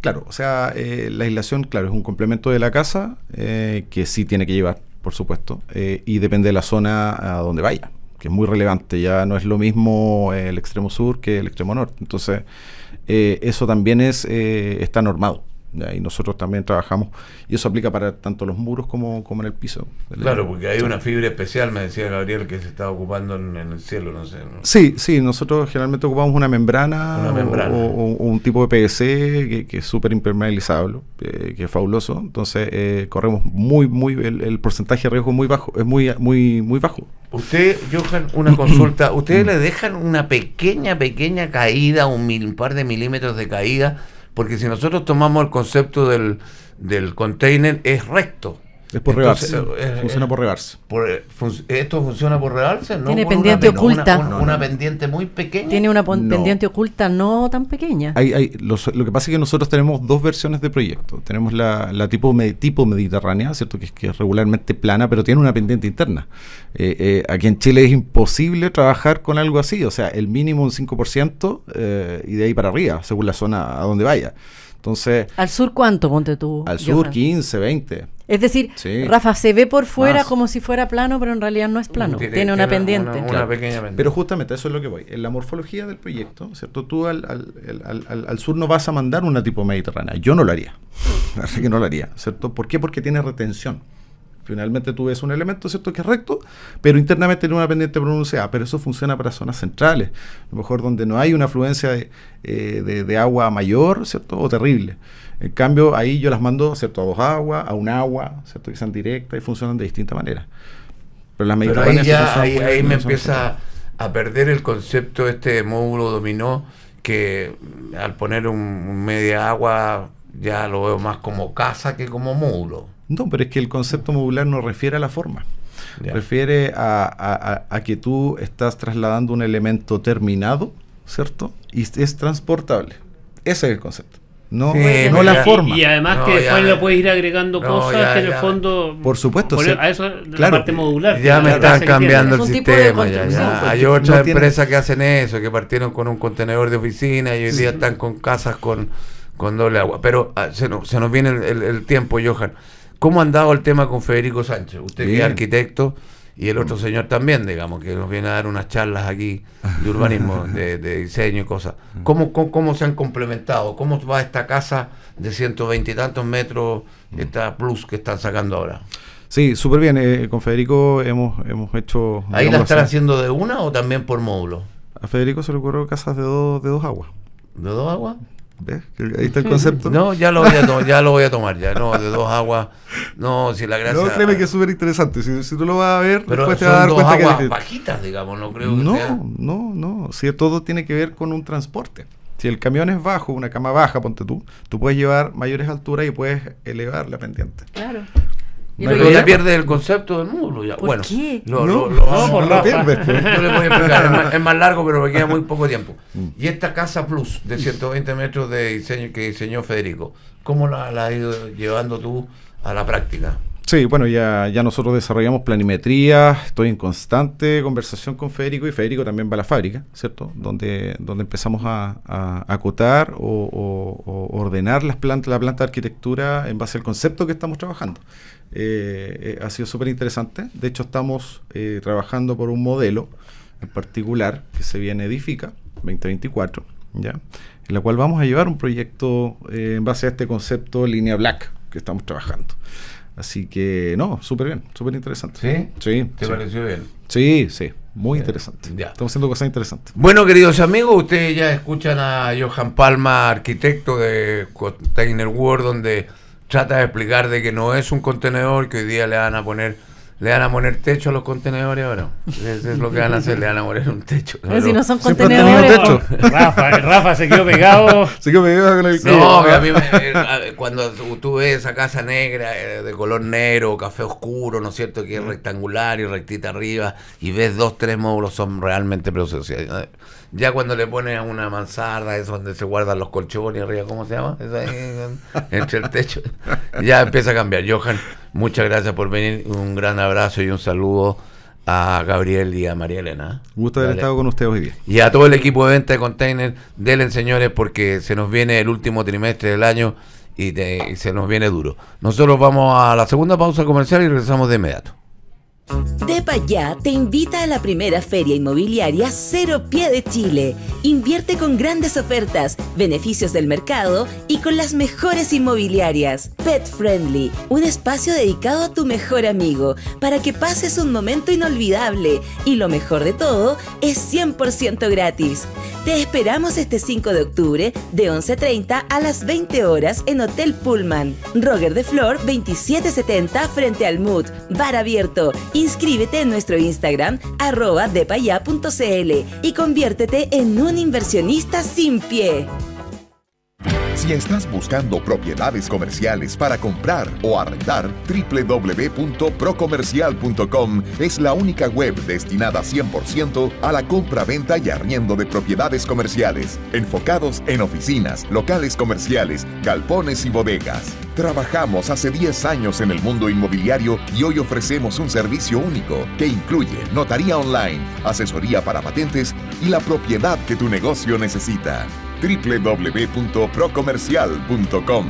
Claro, o sea, eh, la aislación, claro, es un complemento de la casa eh, que sí tiene que llevar, por supuesto, eh, y depende de la zona a donde vaya, que es muy relevante. Ya no es lo mismo el extremo sur que el extremo norte. Entonces, eso también es está normado y nosotros también trabajamos, y eso aplica para tanto los muros como, como en el piso. Claro, porque hay una fibra especial, me decía Gabriel, que se está ocupando en, el cielo, no sé. Sí, sí, nosotros generalmente ocupamos una membrana, un tipo de PVC que, es súper impermeabilizable, eh, que es fabuloso, entonces eh, corremos muy, muy, el, porcentaje de riesgo muy bajo, es muy, muy, muy bajo. Usted, Johan, una consulta, ¿ustedes le dejan una pequeña, pequeña caída, un, un par de milímetros de caída? Porque si nosotros tomamos el concepto del, del container, es recto. Es por eh, eh, funciona por regarse Por, eh, esto funciona por rebarse, ¿no? Tiene pendiente oculta. Una, pendiente muy pequeña. Tiene una pendiente oculta no tan pequeña. lo que pasa es que nosotros tenemos dos versiones de proyecto. Tenemos la, tipo, mediterránea, ¿cierto? Que, que, es regularmente plana, pero tiene una pendiente interna. aquí en Chile es imposible trabajar con algo así. O sea, el mínimo un 5% y de ahí para arriba, según la zona a donde vaya. Entonces... ¿Al sur cuánto, ponte tú? Al sur 15, 20. Es decir, Rafa se ve por fuera como si fuera plano, pero en realidad no es plano. Tiene, una, pendiente. Pero justamente eso es lo que voy. En la morfología del proyecto, ¿cierto? Tú al, al, al, al sur no vas a mandar una tipo mediterránea. Yo no lo haría. Así que no lo haría, ¿cierto? ¿Por qué? Porque tiene retención. Finalmente tú ves un elemento, ¿cierto?, que es recto, pero internamente tiene una pendiente pronunciada, ah, pero eso funciona para zonas centrales, a lo mejor donde no hay una afluencia eh, de, agua mayor, ¿cierto?, o terrible. En cambio, ahí yo las mando, ¿cierto?, a dos aguas, a un agua, ¿cierto?, que sean directas y funcionan de distinta manera. Pero las ahí, ya, ahí, me empieza a perder el concepto este de módulo dominó, que al poner un media agua ya lo veo más como casa que como módulo. No, pero es que el concepto modular no refiere a la forma. Refiere a, que tú estás trasladando un elemento terminado, ¿cierto? Y es transportable. Ese es el concepto. No, no la forma. Y, además que después le puedes ir agregando cosas que en el fondo. Por supuesto. a eso la parte modular. Ya me están cambiando el sistema. Hay otras empresas que hacen eso, que partieron con un contenedor de oficina y hoy día están con casas con, con doble agua. Pero ah, se, nos, viene el tiempo, Johan. ¿Cómo ha andado el tema con Federico Sánchez? Usted que es arquitecto y el otro mm. señor también, digamos, que nos viene a dar unas charlas aquí de urbanismo, de, diseño y cosas. ¿Cómo, ¿Cómo, se han complementado? ¿Cómo va esta casa de 120 y tantos metros, mm. esta plus que están sacando ahora? Sí, súper bien. Eh, con Federico hemos, hemos hecho... ¿Ahí la están haciendo de una o también por módulo? A Federico se le ocurrió casas de, dos de dos aguas. ¿De dos aguas? ¿Ves? Ahí está el concepto. No, ya lo voy a, ya lo voy a tomar, ya. No, de dos aguas. No, si la gracia. No, créeme que es súper interesante. Si, si, tú lo vas a ver, después te vas a dar dos cuenta aguas que. bajitas, digamos, no creo que No, no, no. Si todo tiene que ver con un transporte. Si el camión es bajo, una cama baja, ponte tú, tú puedes llevar mayores alturas y puedes elevar la pendiente. Claro. ¿Pero te pierdes el concepto del mundo Ya. ¿Por bueno, qué? no, no, voy a explicar, es más, largo, pero me queda muy poco tiempo. Mm. Y esta casa plus de 120 metros de diseño que diseñó Federico, ¿cómo la, la has ido llevando tú a la práctica? Sí, bueno, ya, ya nosotros desarrollamos planimetría, estoy en constante conversación con Federico y Federico también va a la fábrica, ¿cierto? Donde, donde empezamos a, acotar o, ordenar las plantas, la planta de arquitectura en base al concepto que estamos trabajando. Eh, eh, ha sido súper interesante, de hecho estamos eh, trabajando por un modelo en particular que se viene Edifica 2024, ¿ya? En la cual vamos a llevar un proyecto en base a este concepto línea black que estamos trabajando. Así que, no, súper bien, súper interesante. ¿Sí? Sí. ¿Te pareció bien? Sí, sí, muy interesante. Ya. Estamos haciendo cosas interesantes. Bueno, queridos amigos, ustedes ya escuchan a Johan Palma, arquitecto de Container World, donde trata de explicar de que no es un contenedor que hoy día le van a poner le van a poner techo a los contenedores ahora. es lo que van a hacer, le van a poner un techo. si no son contenedores. Rafa, Rafa se quedó pegado. Se quedó pegado con el No, a mí me, eh, cuando tú ves esa casa negra eh, de color negro, café oscuro, ¿no es cierto? Que es mm. rectangular y rectita arriba, y ves dos, tres módulos, son realmente procesos. Ya cuando le ponen a una mansarda, es donde se guardan los colchones arriba, ¿cómo se llama? Es ahí, entre el techo. Ya empieza a cambiar. Johan, muchas gracias por venir. Un gran abrazo y un saludo a Gabriel y a María Elena. Gusto haber estado con ustedes hoy día. Y a todo el equipo de venta de container, denle señores porque se nos viene el último trimestre del año y se nos viene duro. Nosotros vamos a la segunda pausa comercial y regresamos de inmediato. Ya te invita a la primera feria inmobiliaria Cero Pie de Chile. Invierte con grandes ofertas, beneficios del mercado y con las mejores inmobiliarias. Pet Friendly, un espacio dedicado a tu mejor amigo para que pases un momento inolvidable y lo mejor de todo es 100% gratis. Te esperamos este 5 de octubre de 11.30 a las 20 horas en Hotel Pullman. Roger de Flor 2770 frente al Mood... Bar abierto Inscríbete en nuestro Instagram arroba depaya.cl y conviértete en un inversionista sin pie. Si estás buscando propiedades comerciales para comprar o arrendar, www.procomercial.com es la única web destinada 100% a la compra-venta y arriendo de propiedades comerciales, enfocados en oficinas, locales comerciales, galpones y bodegas. Trabajamos hace 10 años en el mundo inmobiliario y hoy ofrecemos un servicio único que incluye notaría online, asesoría para patentes y la propiedad que tu negocio necesita www.procomercial.com.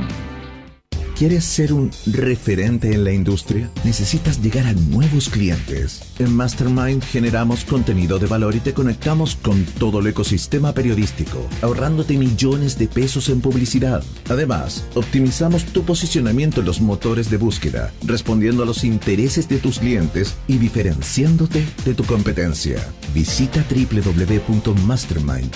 ¿Quieres ser un referente en la industria? Necesitas llegar a nuevos clientes. En Mastermind generamos contenido de valor y te conectamos con todo el ecosistema periodístico, ahorrándote millones de pesos en publicidad. Además, optimizamos tu posicionamiento en los motores de búsqueda, respondiendo a los intereses de tus clientes y diferenciándote de tu competencia. Visita www.mastermind.cl.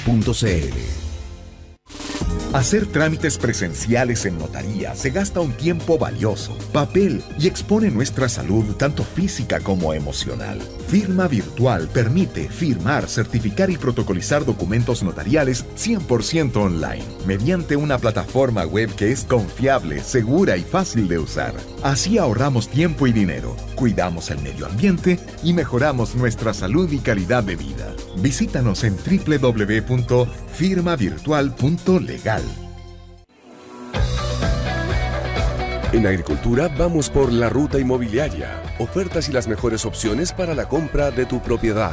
Hacer trámites presenciales en notaría se gasta un tiempo valioso, papel y expone nuestra salud tanto física como emocional. Firma virtual permite firmar, certificar y protocolizar documentos notariales 100% online, mediante una plataforma web que es confiable, segura y fácil de usar. Así ahorramos tiempo y dinero, cuidamos el medio ambiente y mejoramos nuestra salud y calidad de vida. Visítanos en www.firmavirtual.com legal. En agricultura vamos por la ruta inmobiliaria, ofertas y las mejores opciones para la compra de tu propiedad.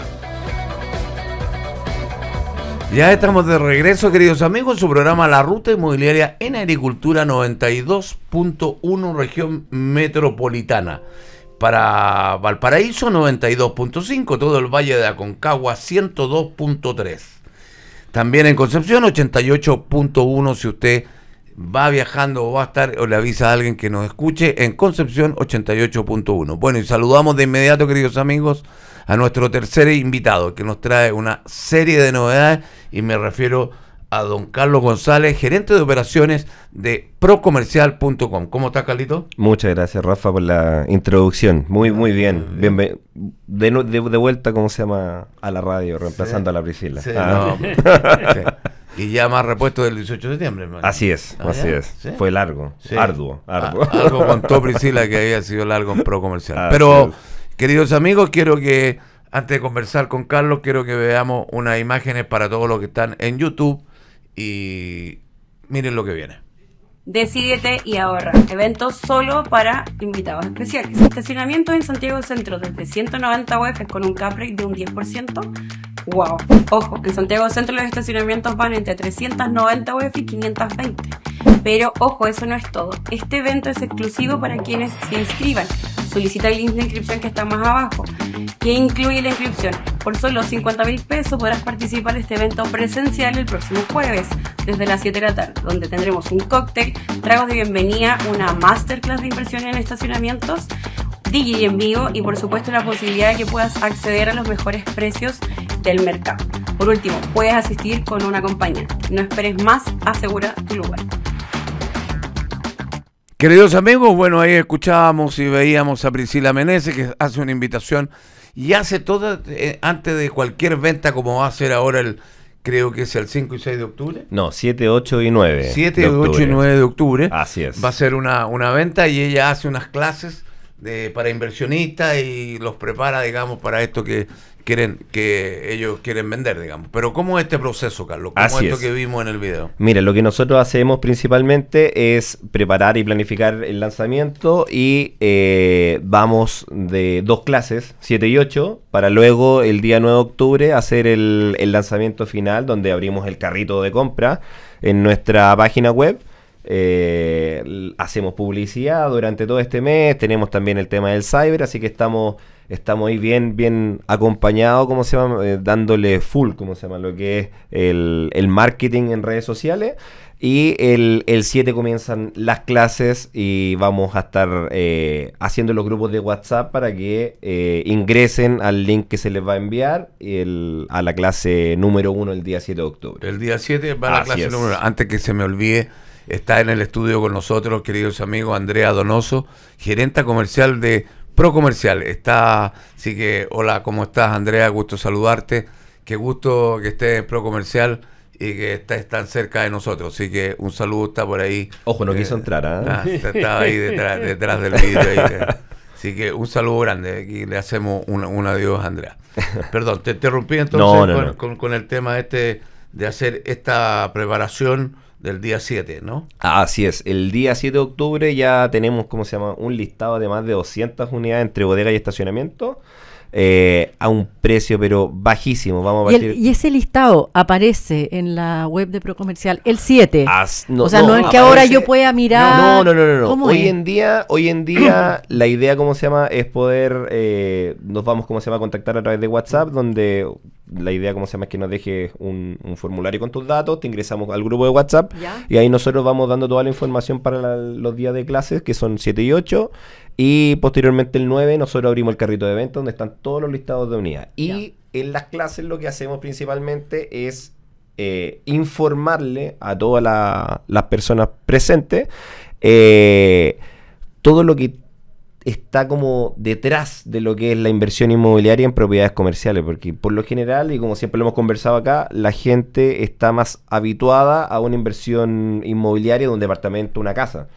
Ya estamos de regreso, queridos amigos, en su programa La Ruta Inmobiliaria en Agricultura 92.1 región metropolitana. Para Valparaíso 92.5, todo el Valle de Aconcagua 102.3. También en Concepción 88.1 si usted va viajando o va a estar o le avisa a alguien que nos escuche en Concepción 88.1. Bueno, y saludamos de inmediato, queridos amigos, a nuestro tercer invitado que nos trae una serie de novedades y me refiero a don Carlos González, gerente de operaciones de procomercial.com. ¿Cómo está, Carlito? Muchas gracias, Rafa, por la introducción. Muy, ah, muy bien. bien de, de, vuelta, ¿cómo se llama? A la radio, reemplazando a la Priscila. Ah. Sí, Y ya más repuesto del 18 de septiembre. Así es, ah, así es. Fue largo, arduo, arduo. algo contó Priscila que había sido largo en Procomercial. Pero, queridos amigos, quiero que... Antes de conversar con Carlos, quiero que veamos unas imágenes para todos los que están en YouTube y miren lo que viene. Decídete y ahorra. Eventos solo para invitados especiales. Estacionamiento en Santiago Centro desde 190 UF con un caprich de un 10% Wow. Ojo, en Santiago Centro los estacionamientos van entre 390 UF y 520. Pero ojo, eso no es todo. Este evento es exclusivo para quienes se inscriban. Solicita el link de inscripción que está más abajo, que incluye la inscripción. Por solo 50 mil pesos podrás participar en este evento presencial el próximo jueves, desde las 7 de la tarde, donde tendremos un cóctel, tragos de bienvenida, una masterclass de inversión en estacionamientos, digi en vivo y por supuesto la posibilidad de que puedas acceder a los mejores precios del mercado. Por último, puedes asistir con una compañía. No esperes más, asegura tu lugar. Queridos amigos, bueno, ahí escuchábamos y veíamos a Priscila Meneses que hace una invitación y hace todo eh, antes de cualquier venta como va a ser ahora el, creo que es el 5 y 6 de octubre. No, 7, 8 y 9. 7, 8 y 9 de octubre. Así es. Va a ser una, una venta y ella hace unas clases de, para inversionistas y los prepara, digamos, para esto que quieren que ellos quieren vender, digamos. Pero ¿cómo es este proceso, Carlos? ¿Cómo es esto que vimos en el video? Mira, lo que nosotros hacemos principalmente es preparar y planificar el lanzamiento y eh, vamos de dos clases, 7 y 8, para luego el día 9 de octubre hacer el, lanzamiento final donde abrimos el carrito de compra en nuestra página web. Eh, hacemos publicidad durante todo este mes, tenemos también el tema del cyber, así que estamos estamos ahí bien, bien acompañados, como se llama, eh, dándole full, como se llama, lo que es el, marketing en redes sociales. Y el, 7 comienzan las clases y vamos a estar eh, haciendo los grupos de WhatsApp para que eh, ingresen al link que se les va a enviar a la clase número 1 el día 7 de octubre. El día 7 va a la clase número 1. Antes que se me olvide, está en el estudio con nosotros, queridos amigos, Andrea Donoso, gerenta comercial de Procomercial está, así que hola, ¿cómo estás Andrea? Gusto saludarte, qué gusto que estés en Procomercial y que estés tan cerca de nosotros, así que un saludo está por ahí. Ojo, no eh, quiso entrar, ¿ah? estaba ahí detrás, del vídeo. Eh. Así que un saludo grande y le hacemos un, adiós Andrea. Perdón, te interrumpí entonces con, con, el tema este de hacer esta preparación del día 7, ¿no? Así es, el día 7 de octubre ya tenemos, ¿cómo se llama? Un listado de más de 200 unidades entre bodega y estacionamiento. Eh, a un precio pero bajísimo. Vamos a partir... ¿Y, ese listado aparece en la web de Procomercial el 7. o sea, no, es que ahora yo pueda mirar. No, no, no, no. Hoy en día, hoy en día la idea, ¿cómo se llama? Es poder, eh, nos vamos, ¿cómo se llama? A contactar a través de WhatsApp, donde la idea, ¿cómo se llama? Es que nos deje un, formulario con tus datos, te ingresamos al grupo de WhatsApp y ahí nosotros vamos dando toda la información para los días de clases, que son 7 y 8. Y posteriormente el 9 nosotros abrimos el carrito de venta donde están todos los listados de unidad. Y en las clases lo que hacemos principalmente es eh, informarle a todas las personas presentes eh, todo lo que está como detrás de lo que es la inversión inmobiliaria en propiedades comerciales, porque por lo general, y como siempre lo hemos conversado acá, la gente está más habituada a una inversión inmobiliaria de un departamento, una casa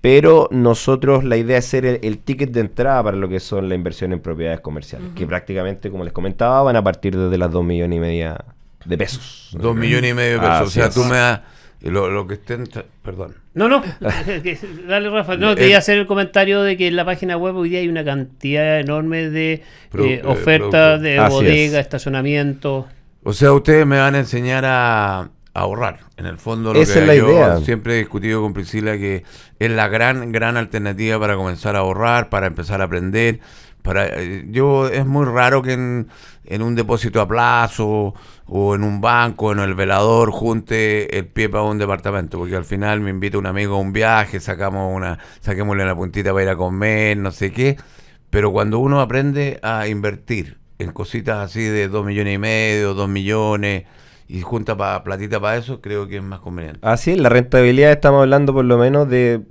pero nosotros la idea es ser el, ticket de entrada para lo que son la inversión en propiedades comerciales, que prácticamente, como les comentaba, van a partir desde las 2 millones y media de pesos. 2 millones y medio de pesos, o sea, tú me das... Lo, que estén. Perdón. No, no. Dale, Rafa. No, quería eh, hacer el comentario de que en la página web hoy día hay una cantidad enorme de eh, eh, ofertas de bodegas, bodega, estacionamiento. O sea, ustedes me van a enseñar a, ahorrar. En el fondo, lo que yo siempre he discutido con Priscila que es la gran, gran alternativa para comenzar a ahorrar, para empezar a aprender. Para, eh, yo es muy raro que en, un depósito a plazo o en un banco, en el velador, junte el pie para un departamento, porque al final me invita un amigo a un viaje, sacamos una, saquémosle la puntita para ir a comer, no sé qué. Pero cuando uno aprende a invertir en cositas así de dos millones y medio, dos millones, y junta pa, platita para eso, creo que es más conveniente. Así ah, es, la rentabilidad estamos hablando por lo menos de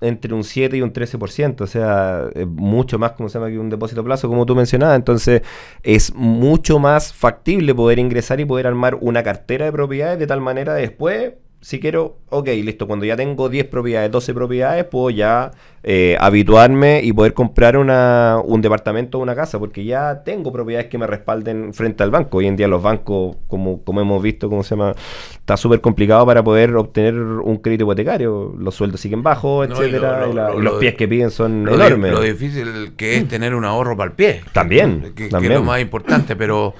entre un 7 y un 13%, o sea, mucho más, como se llama aquí, un depósito plazo, como tú mencionabas. Entonces, es mucho más factible poder ingresar y poder armar una cartera de propiedades de tal manera después si quiero, ok, listo, cuando ya tengo 10 propiedades, 12 propiedades, puedo ya eh, habituarme y poder comprar una, un departamento o una casa, porque ya tengo propiedades que me respalden frente al banco. Hoy en día los bancos, como, como hemos visto, cómo se llama, está súper complicado para poder obtener un crédito hipotecario. Los sueldos siguen bajos, etcétera, y, los pies que piden son enormes. lo difícil que es mm. tener un ahorro para el pie. También, también. es lo más importante, pero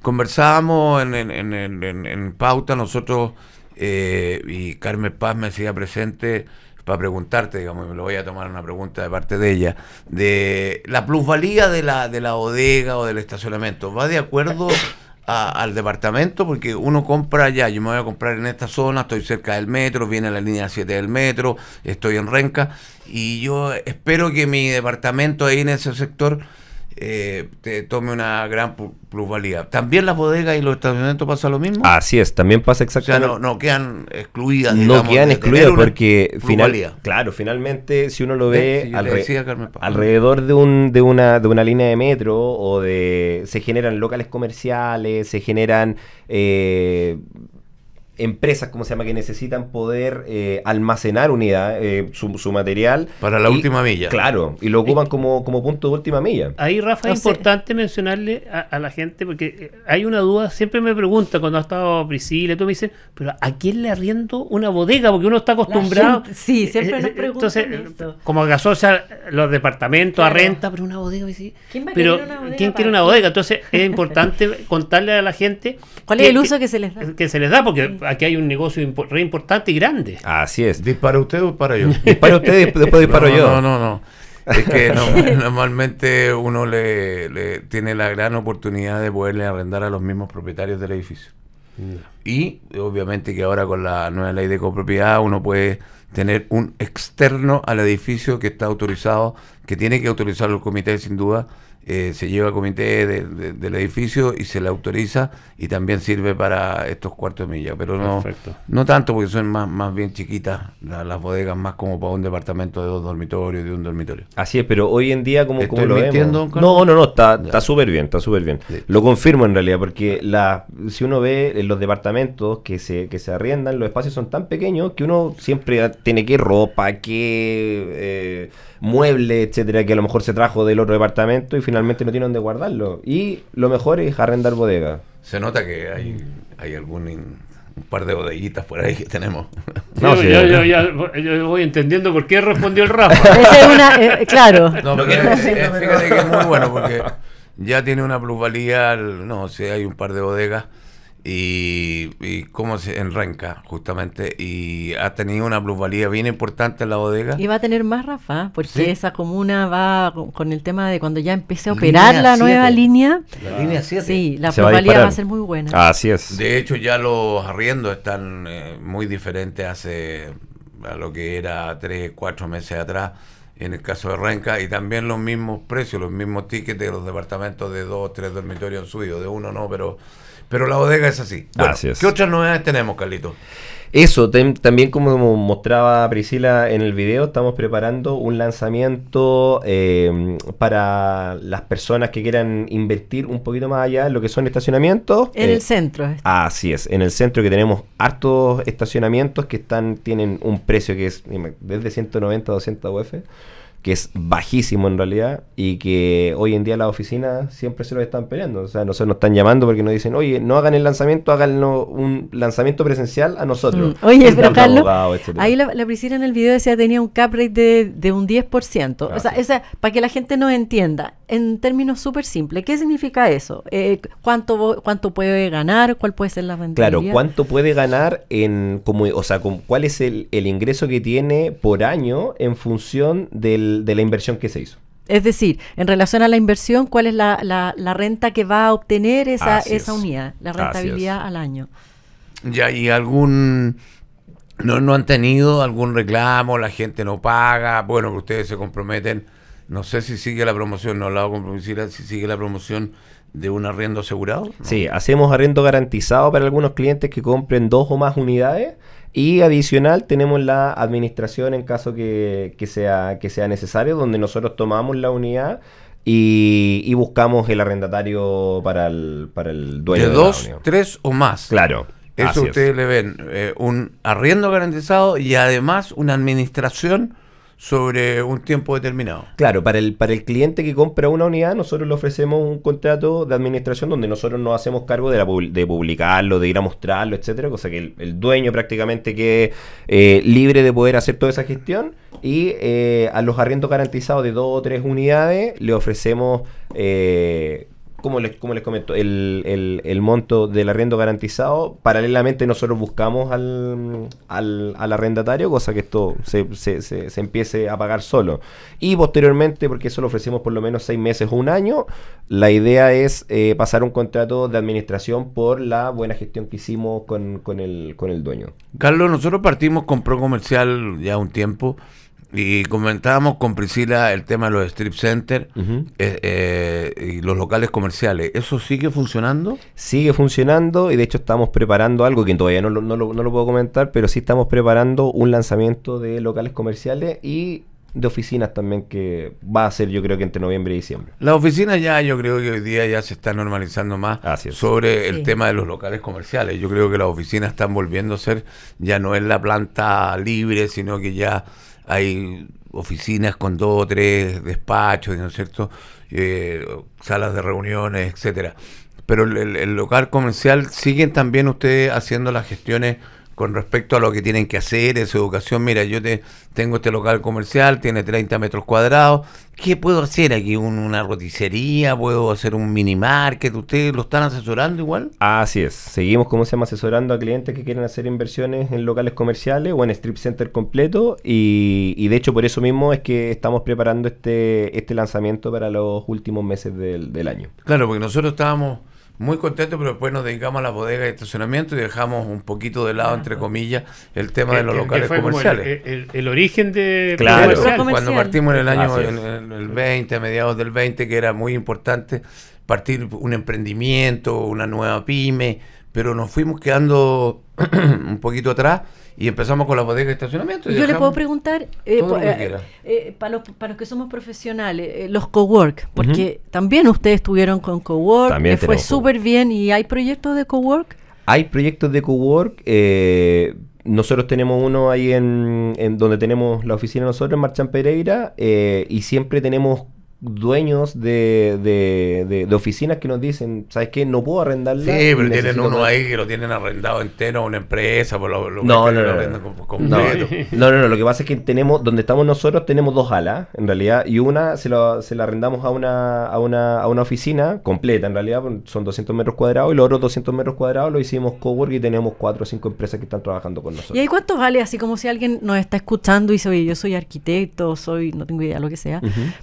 conversábamos en, en, en, en pauta nosotros eh, y Carmen Paz me hacía presente para preguntarte, digamos, me lo voy a tomar una pregunta de parte de ella, de la plusvalía de la, de la bodega o del estacionamiento, ¿va de acuerdo al departamento? Porque uno compra ya, yo me voy a comprar en esta zona, estoy cerca del metro, viene la línea 7 del metro, estoy en Renca, y yo espero que mi departamento ahí en ese sector eh, te tome una gran plusvalía. ¿También las bodegas y los estacionamientos pasa lo mismo? Así es, también pasa exactamente. O sea, no, quedan excluidas. no quedan excluidas porque claro, finalmente si uno lo ve alrededor de, un, de, una, de una línea de metro o de... se generan locales comerciales, se generan... Eh, empresas, como se llama?, que necesitan poder eh, almacenar unidad, eh, su, material. Para la última milla. Claro, y lo ocupan como, como punto de última milla. Ahí, Rafa, es importante mencionarle a, la gente, porque eh, hay una duda, siempre me pregunta cuando ha estado Priscila, tú me dices, pero ¿a quién le arriendo una bodega? Porque uno está acostumbrado. sí, siempre me preguntan. Entonces, como que o los departamentos a renta, pero una bodega, ¿Quién ¿Quién quiere una bodega? Entonces, es importante contarle a la gente. ¿Cuál es el uso que, se les da? Que se les da, porque aquí hay un negocio re importante y grande. Así es. ¿Dispara usted o dispara yo? Dispara usted y después disparo yo. No, no, no. Es que normalmente uno le, tiene la gran oportunidad de poderle arrendar a los mismos propietarios del edificio. Mm. Y obviamente que ahora con la nueva ley de copropiedad uno puede tener un externo al edificio que está autorizado, que tiene que autorizar el comité sin duda, eh, se lleva al comité del edificio y se le autoriza y también sirve para estos cuartos de milla, pero no, no tanto porque son más, más bien chiquitas las bodegas, más como para un departamento de dos dormitorios, de un dormitorio. Así es, pero hoy en día como, lo vemos? No, no, no, está súper bien, está súper bien. Lo confirmo en realidad porque la, si uno ve los departamentos que se, que se arriendan, los espacios son tan pequeños que uno siempre tiene que ropa, que... Eh, muebles, etcétera, que a lo mejor se trajo del otro departamento y finalmente no tienen dónde guardarlo. Y lo mejor es arrendar bodega. Se nota que hay, hay algún un par de bodeguitas por ahí que tenemos. yo, voy entendiendo por qué respondió el Rafa. claro. fíjate que es muy bueno porque ya tiene una plusvalía, no sé, hay un par de bodegas y, y cómo se enrenca justamente y ha tenido una plusvalía bien importante en la bodega. Y va a tener más, Rafa, porque esa comuna va con, el tema de cuando ya empecé a operar la nueva línea. La Sí, la plusvalía va a, ser muy buena. Así es. De hecho, ya los arriendos están eh, muy diferentes hace a lo que era tres, cuatro meses atrás en el caso de Renca, y también los mismos precios, los mismos tickets de los departamentos de dos, tres dormitorios suyos, de uno no, pero pero la bodega es así. gracias ¿Qué otras novedades tenemos, Carlito? Eso, también como mostraba Priscila en el video, estamos preparando un lanzamiento eh, para las personas que quieran invertir un poquito más allá en lo que son estacionamientos. En el eh, centro. Este. Así es, en el centro que tenemos hartos estacionamientos que están tienen un precio que es desde 190 a 200 UF que es bajísimo en realidad y que hoy en día las oficinas siempre se lo están peleando. O sea, no se nos están llamando porque nos dicen, oye, no hagan el lanzamiento, Háganlo un lanzamiento presencial a nosotros. Mm. Oye, pero Carlos, ahí la, la, Priscila en el video decía tenía un cap rate de, un 10%. o ah, sea, para que la gente no entienda, en términos súper simples. ¿Qué significa eso? Eh, ¿cuánto, ¿Cuánto puede ganar? ¿Cuál puede ser la rentabilidad? Claro, ¿cuánto puede ganar en, como, o sea, cuál es el, ingreso que tiene por año en función del, de la inversión que se hizo? Es decir, en relación a la inversión, ¿cuál es la, la, la renta que va a obtener esa, unidad? La rentabilidad al año. Ya, y algún... No, no han tenido algún reclamo, la gente no paga, bueno, ustedes se comprometen no sé si sigue la promoción, no hablaba con si sigue la promoción de un arriendo asegurado. Sí, hacemos arriendo garantizado para algunos clientes que compren dos o más unidades y adicional tenemos la administración en caso que, sea, que sea necesario, donde nosotros tomamos la unidad. Y, buscamos el arrendatario para el, para el dueño. De, dos, tres o más. Claro. Eso ustedes le ven eh, un arriendo garantizado y además una administración sobre un tiempo determinado. Claro, para el, para el cliente que compra una unidad, nosotros le ofrecemos un contrato de administración donde nosotros nos hacemos cargo de, la, de publicarlo, de ir a mostrarlo, etcétera, cosa que el, dueño prácticamente quede eh, libre de poder hacer toda esa gestión. Y eh, a los arriendos garantizados de dos o tres unidades le ofrecemos eh, como les, como les comento, el, monto del arriendo garantizado, paralelamente nosotros buscamos al, al, al arrendatario, cosa que esto se, empiece a pagar solo. Y posteriormente, porque eso lo ofrecimos por lo menos seis meses o un año, la idea es eh, pasar un contrato de administración por la buena gestión que hicimos con, con, el, con el dueño. Carlos, nosotros partimos con Pro Comercial ya un tiempo y comentábamos con Priscila el tema de los strip centers eh, eh, y los locales comerciales. ¿Eso sigue funcionando? Sigue funcionando y de hecho estamos preparando algo que todavía no lo, puedo comentar, pero sí estamos preparando un lanzamiento de locales comerciales y de oficinas también que va a ser yo creo que entre noviembre y diciembre. Las oficinas ya yo creo que hoy día ya se está normalizando más sobre el tema de los locales comerciales. Yo creo que las oficinas están volviendo a ser, ya no es la planta libre, sino que ya hay oficinas con dos o tres despachos, ¿no es cierto? Eh, salas de reuniones, etcétera. Pero el, el, local comercial, ¿siguen también ustedes haciendo las gestiones con respecto a lo que tienen que hacer en su educación. Mira, yo te, tengo este local comercial, tiene 30 metros cuadrados. ¿Qué puedo hacer aquí? ¿Un, ¿Una roticería? ¿Puedo hacer un mini market? ¿Ustedes lo están asesorando igual? Así es. Seguimos, como se llama, asesorando a clientes que quieren hacer inversiones en locales comerciales o en strip center completo. Y, y de hecho, por eso mismo es que estamos preparando este, este lanzamiento para los últimos meses del, del año. Claro, porque nosotros estábamos muy contento, pero después nos dedicamos a la bodega de estacionamiento y dejamos un poquito de lado, entre comillas, el tema de los locales comerciales. El, origen de claro, cuando partimos en el año el 20, a mediados del 20, que era muy importante partir un emprendimiento, una nueva pyme, pero nos fuimos quedando un poquito atrás y empezamos con la bodega de estacionamiento. Yo le puedo preguntar, eh, para, eh, eh, los, que somos profesionales, los cowork, porque también ustedes estuvieron con cowork, también fue súper bien y hay proyectos de cowork. Hay proyectos de cowork, nosotros tenemos uno ahí en, donde tenemos la oficina nosotros, en Marchan Pereira, y siempre tenemos dueños de, oficinas que nos dicen, ¿sabes qué? No puedo arrendarle. Sí, pero tienen uno ahí que lo tienen arrendado entero a una empresa, por lo, lo no, no, no, lo no. No, lo que pasa es que tenemos, donde estamos nosotros tenemos dos alas, en realidad, y una se, se la arrendamos a una, a, una, a una oficina completa, en realidad son 200 metros cuadrados, y los otros 200 metros cuadrados lo hicimos cowork y tenemos cuatro o cinco empresas que están trabajando con nosotros. ¿Y hay cuántos vale? Así como si alguien nos está escuchando y dice, oye, yo soy arquitecto, soy, no tengo idea, lo que sea,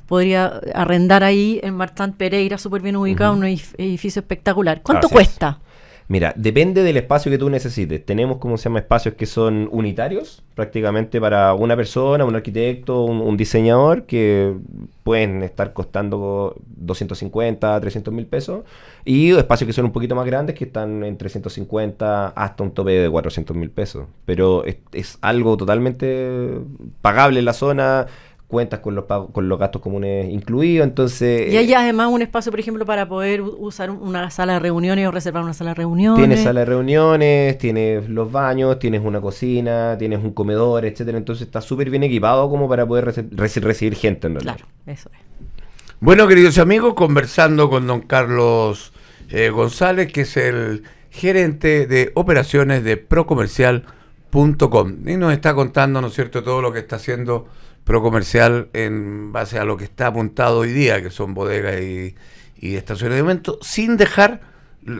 podría arrendar ahí en Martán Pereira, súper bien ubicado, un edificio espectacular. ¿Cuánto cuesta? Mira, depende del espacio que tú necesites. Tenemos, como se llama, espacios que son unitarios, prácticamente para una persona, un arquitecto, un, diseñador, que pueden estar costando 250, 300 mil pesos. Y espacios que son un poquito más grandes, que están en 350 hasta un tope de 400 mil pesos. Pero es, algo totalmente pagable en la zona cuentas con los, con los gastos comunes incluidos, entonces... Y hay eh, además un espacio, por ejemplo, para poder usar una sala de reuniones o reservar una sala de reuniones. Tienes sala de reuniones, tienes los baños, tienes una cocina, tienes un comedor, etcétera Entonces está súper bien equipado como para poder recibir gente. realidad. Claro, eso es. Bueno, queridos amigos, conversando con don Carlos eh, González, que es el gerente de operaciones de Procomercial.com. Y nos está contando, ¿no es cierto?, todo lo que está haciendo Procomercial en base a lo que está apuntado hoy día, que son bodegas y, y estaciones de aumento, sin dejar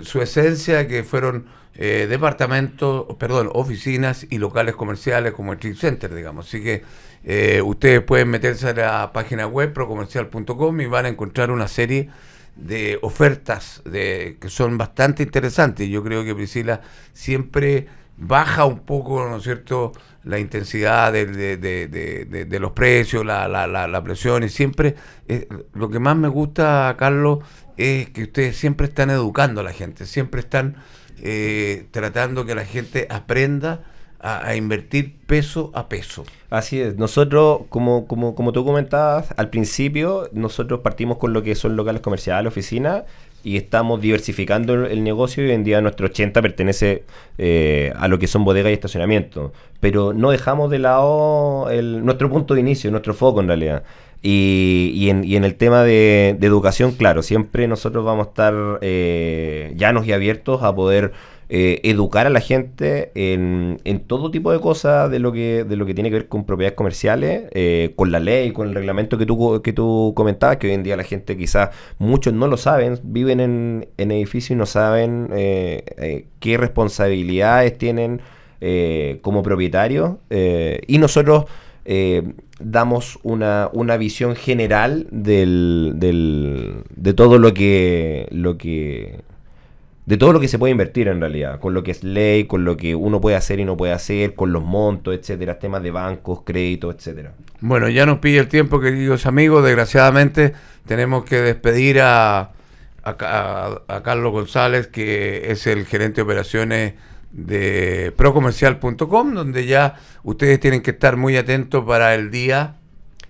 su esencia que fueron eh, departamentos, perdón, oficinas y locales comerciales como el Trip Center, digamos. Así que eh, ustedes pueden meterse a la página web procomercial.com y van a encontrar una serie de ofertas de, que son bastante interesantes. Yo creo que Priscila siempre baja un poco, ¿no es cierto?, la intensidad de, de, de, de los precios, la, la, la, presión, y siempre, eh, lo que más me gusta, Carlos, es que ustedes siempre están educando a la gente, siempre están eh, tratando que la gente aprenda a, invertir peso a peso. Así es, nosotros, como, como, como tú comentabas al principio, nosotros partimos con lo que son locales comerciales, oficinas, y estamos diversificando el negocio y hoy en día nuestro 80 pertenece eh, a lo que son bodegas y estacionamiento. Pero no dejamos de lado nuestro punto de inicio, nuestro foco en realidad. Y, y, en, el tema de, educación, claro, siempre nosotros vamos a estar eh, llanos y abiertos a poder eh, educar a la gente en, todo tipo de cosas de lo que de lo que tiene que ver con propiedades comerciales, eh, con la ley, con el reglamento que tú, que tú comentabas, que hoy en día la gente quizás, muchos no lo saben, viven en, en edificios y no saben eh, qué responsabilidades tienen como propietarios. y nosotros damos una, visión general de todo lo que, lo que de todo lo que se puede invertir en realidad, con lo que es ley, con lo que uno puede hacer y no puede hacer, con los montos, etcétera, temas de bancos, créditos, etcétera. Bueno, ya nos pide el tiempo, queridos amigos. Desgraciadamente tenemos que despedir a, a, Carlos González, que es el gerente de operaciones de procomercial.com, donde ya ustedes tienen que estar muy atentos para el día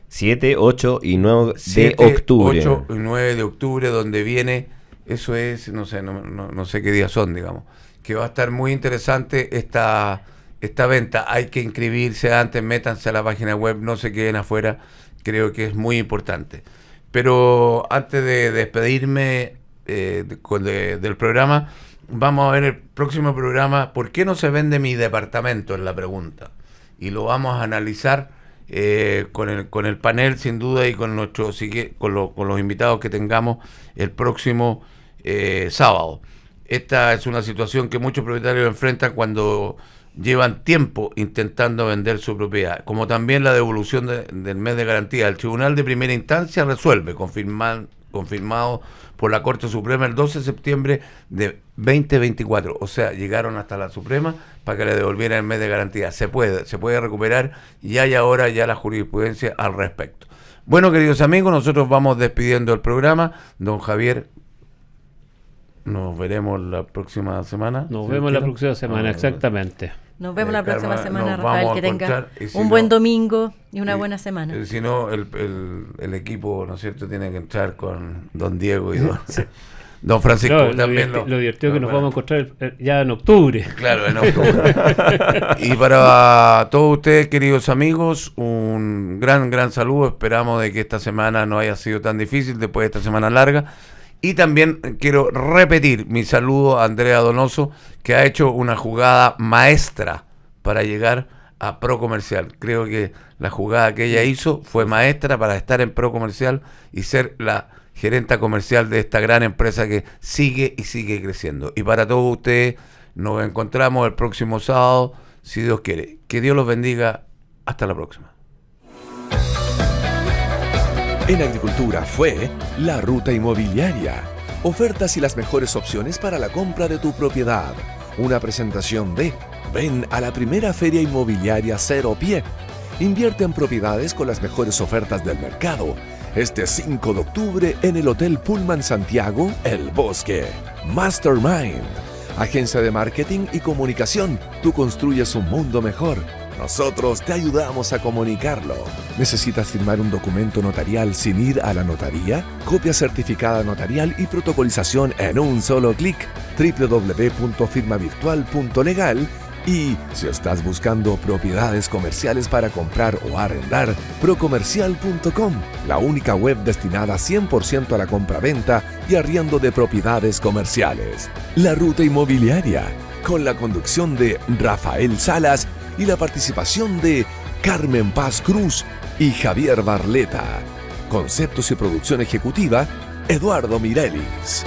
7, 8 y 9 de octubre. 8 y 9 de octubre, donde viene eso es, no sé, no, no, no sé qué día son, digamos. Que va a estar muy interesante esta, esta venta. Hay que inscribirse antes, métanse a la página web, no se queden afuera. Creo que es muy importante. Pero antes de despedirme eh, del programa, vamos a ver el próximo programa. ¿Por qué no se vende mi departamento? Es la pregunta. Y lo vamos a analizar eh, con, el, con el panel, sin duda, y con, nuestro, con, con los invitados que tengamos el próximo eh, sábado. Esta es una situación que muchos propietarios enfrentan cuando llevan tiempo intentando vender su propiedad, como también la devolución del mes de garantía. El Tribunal de Primera Instancia resuelve, confirmado por la Corte Suprema el 12 de septiembre de 2024. O sea, llegaron hasta la Suprema para que le devolvieran el mes de garantía. Se puede, se puede recuperar y hay ahora ya la jurisprudencia al respecto. Bueno, queridos amigos, nosotros vamos despidiendo el programa. Don Javier, nos veremos la próxima semana. Nos vemos la próxima semana, ah, exactamente. Nos vemos la eh, próxima semana, Rafael. Que tenga un buen domingo y una buena semana. Eh, si no, el, equipo, ¿no es cierto?, tiene que entrar con don Diego y don, Francisco. también lo, divertido, que nos vamos a encontrar eh, ya en octubre. Claro, en octubre. y para todos ustedes, queridos amigos, un gran, gran saludo. Esperamos de que esta semana no haya sido tan difícil después de esta semana larga. Y también quiero repetir mi saludo a Andrea Donoso, que ha hecho una jugada maestra para llegar a Pro Comercial. Creo que la jugada que ella hizo fue maestra para estar en Pro Comercial y ser la gerenta comercial de esta gran empresa que sigue y sigue creciendo. Y para todos ustedes, nos encontramos el próximo sábado, si Dios quiere. Que Dios los bendiga. Hasta la próxima. En agricultura fue la ruta inmobiliaria. Ofertas y las mejores opciones para la compra de tu propiedad. Una presentación de Ven a la primera feria inmobiliaria Cero Pie. Invierte en propiedades con las mejores ofertas del mercado. Este 5 de octubre en el Hotel Pullman Santiago, El Bosque. Mastermind. Agencia de Marketing y Comunicación. Tú construyes un mundo mejor. Nosotros te ayudamos a comunicarlo. ¿Necesitas firmar un documento notarial sin ir a la notaría? Copia certificada notarial y protocolización en un solo clic. www.firmavirtual.legal y si estás buscando propiedades comerciales para comprar o arrendar, procomercial.com, la única web destinada 100% a la compraventa y arriendo de propiedades comerciales. La ruta inmobiliaria, con la conducción de Rafael Salas y la participación de Carmen Paz Cruz y Javier Barleta. Conceptos y producción ejecutiva, Eduardo Mirelis.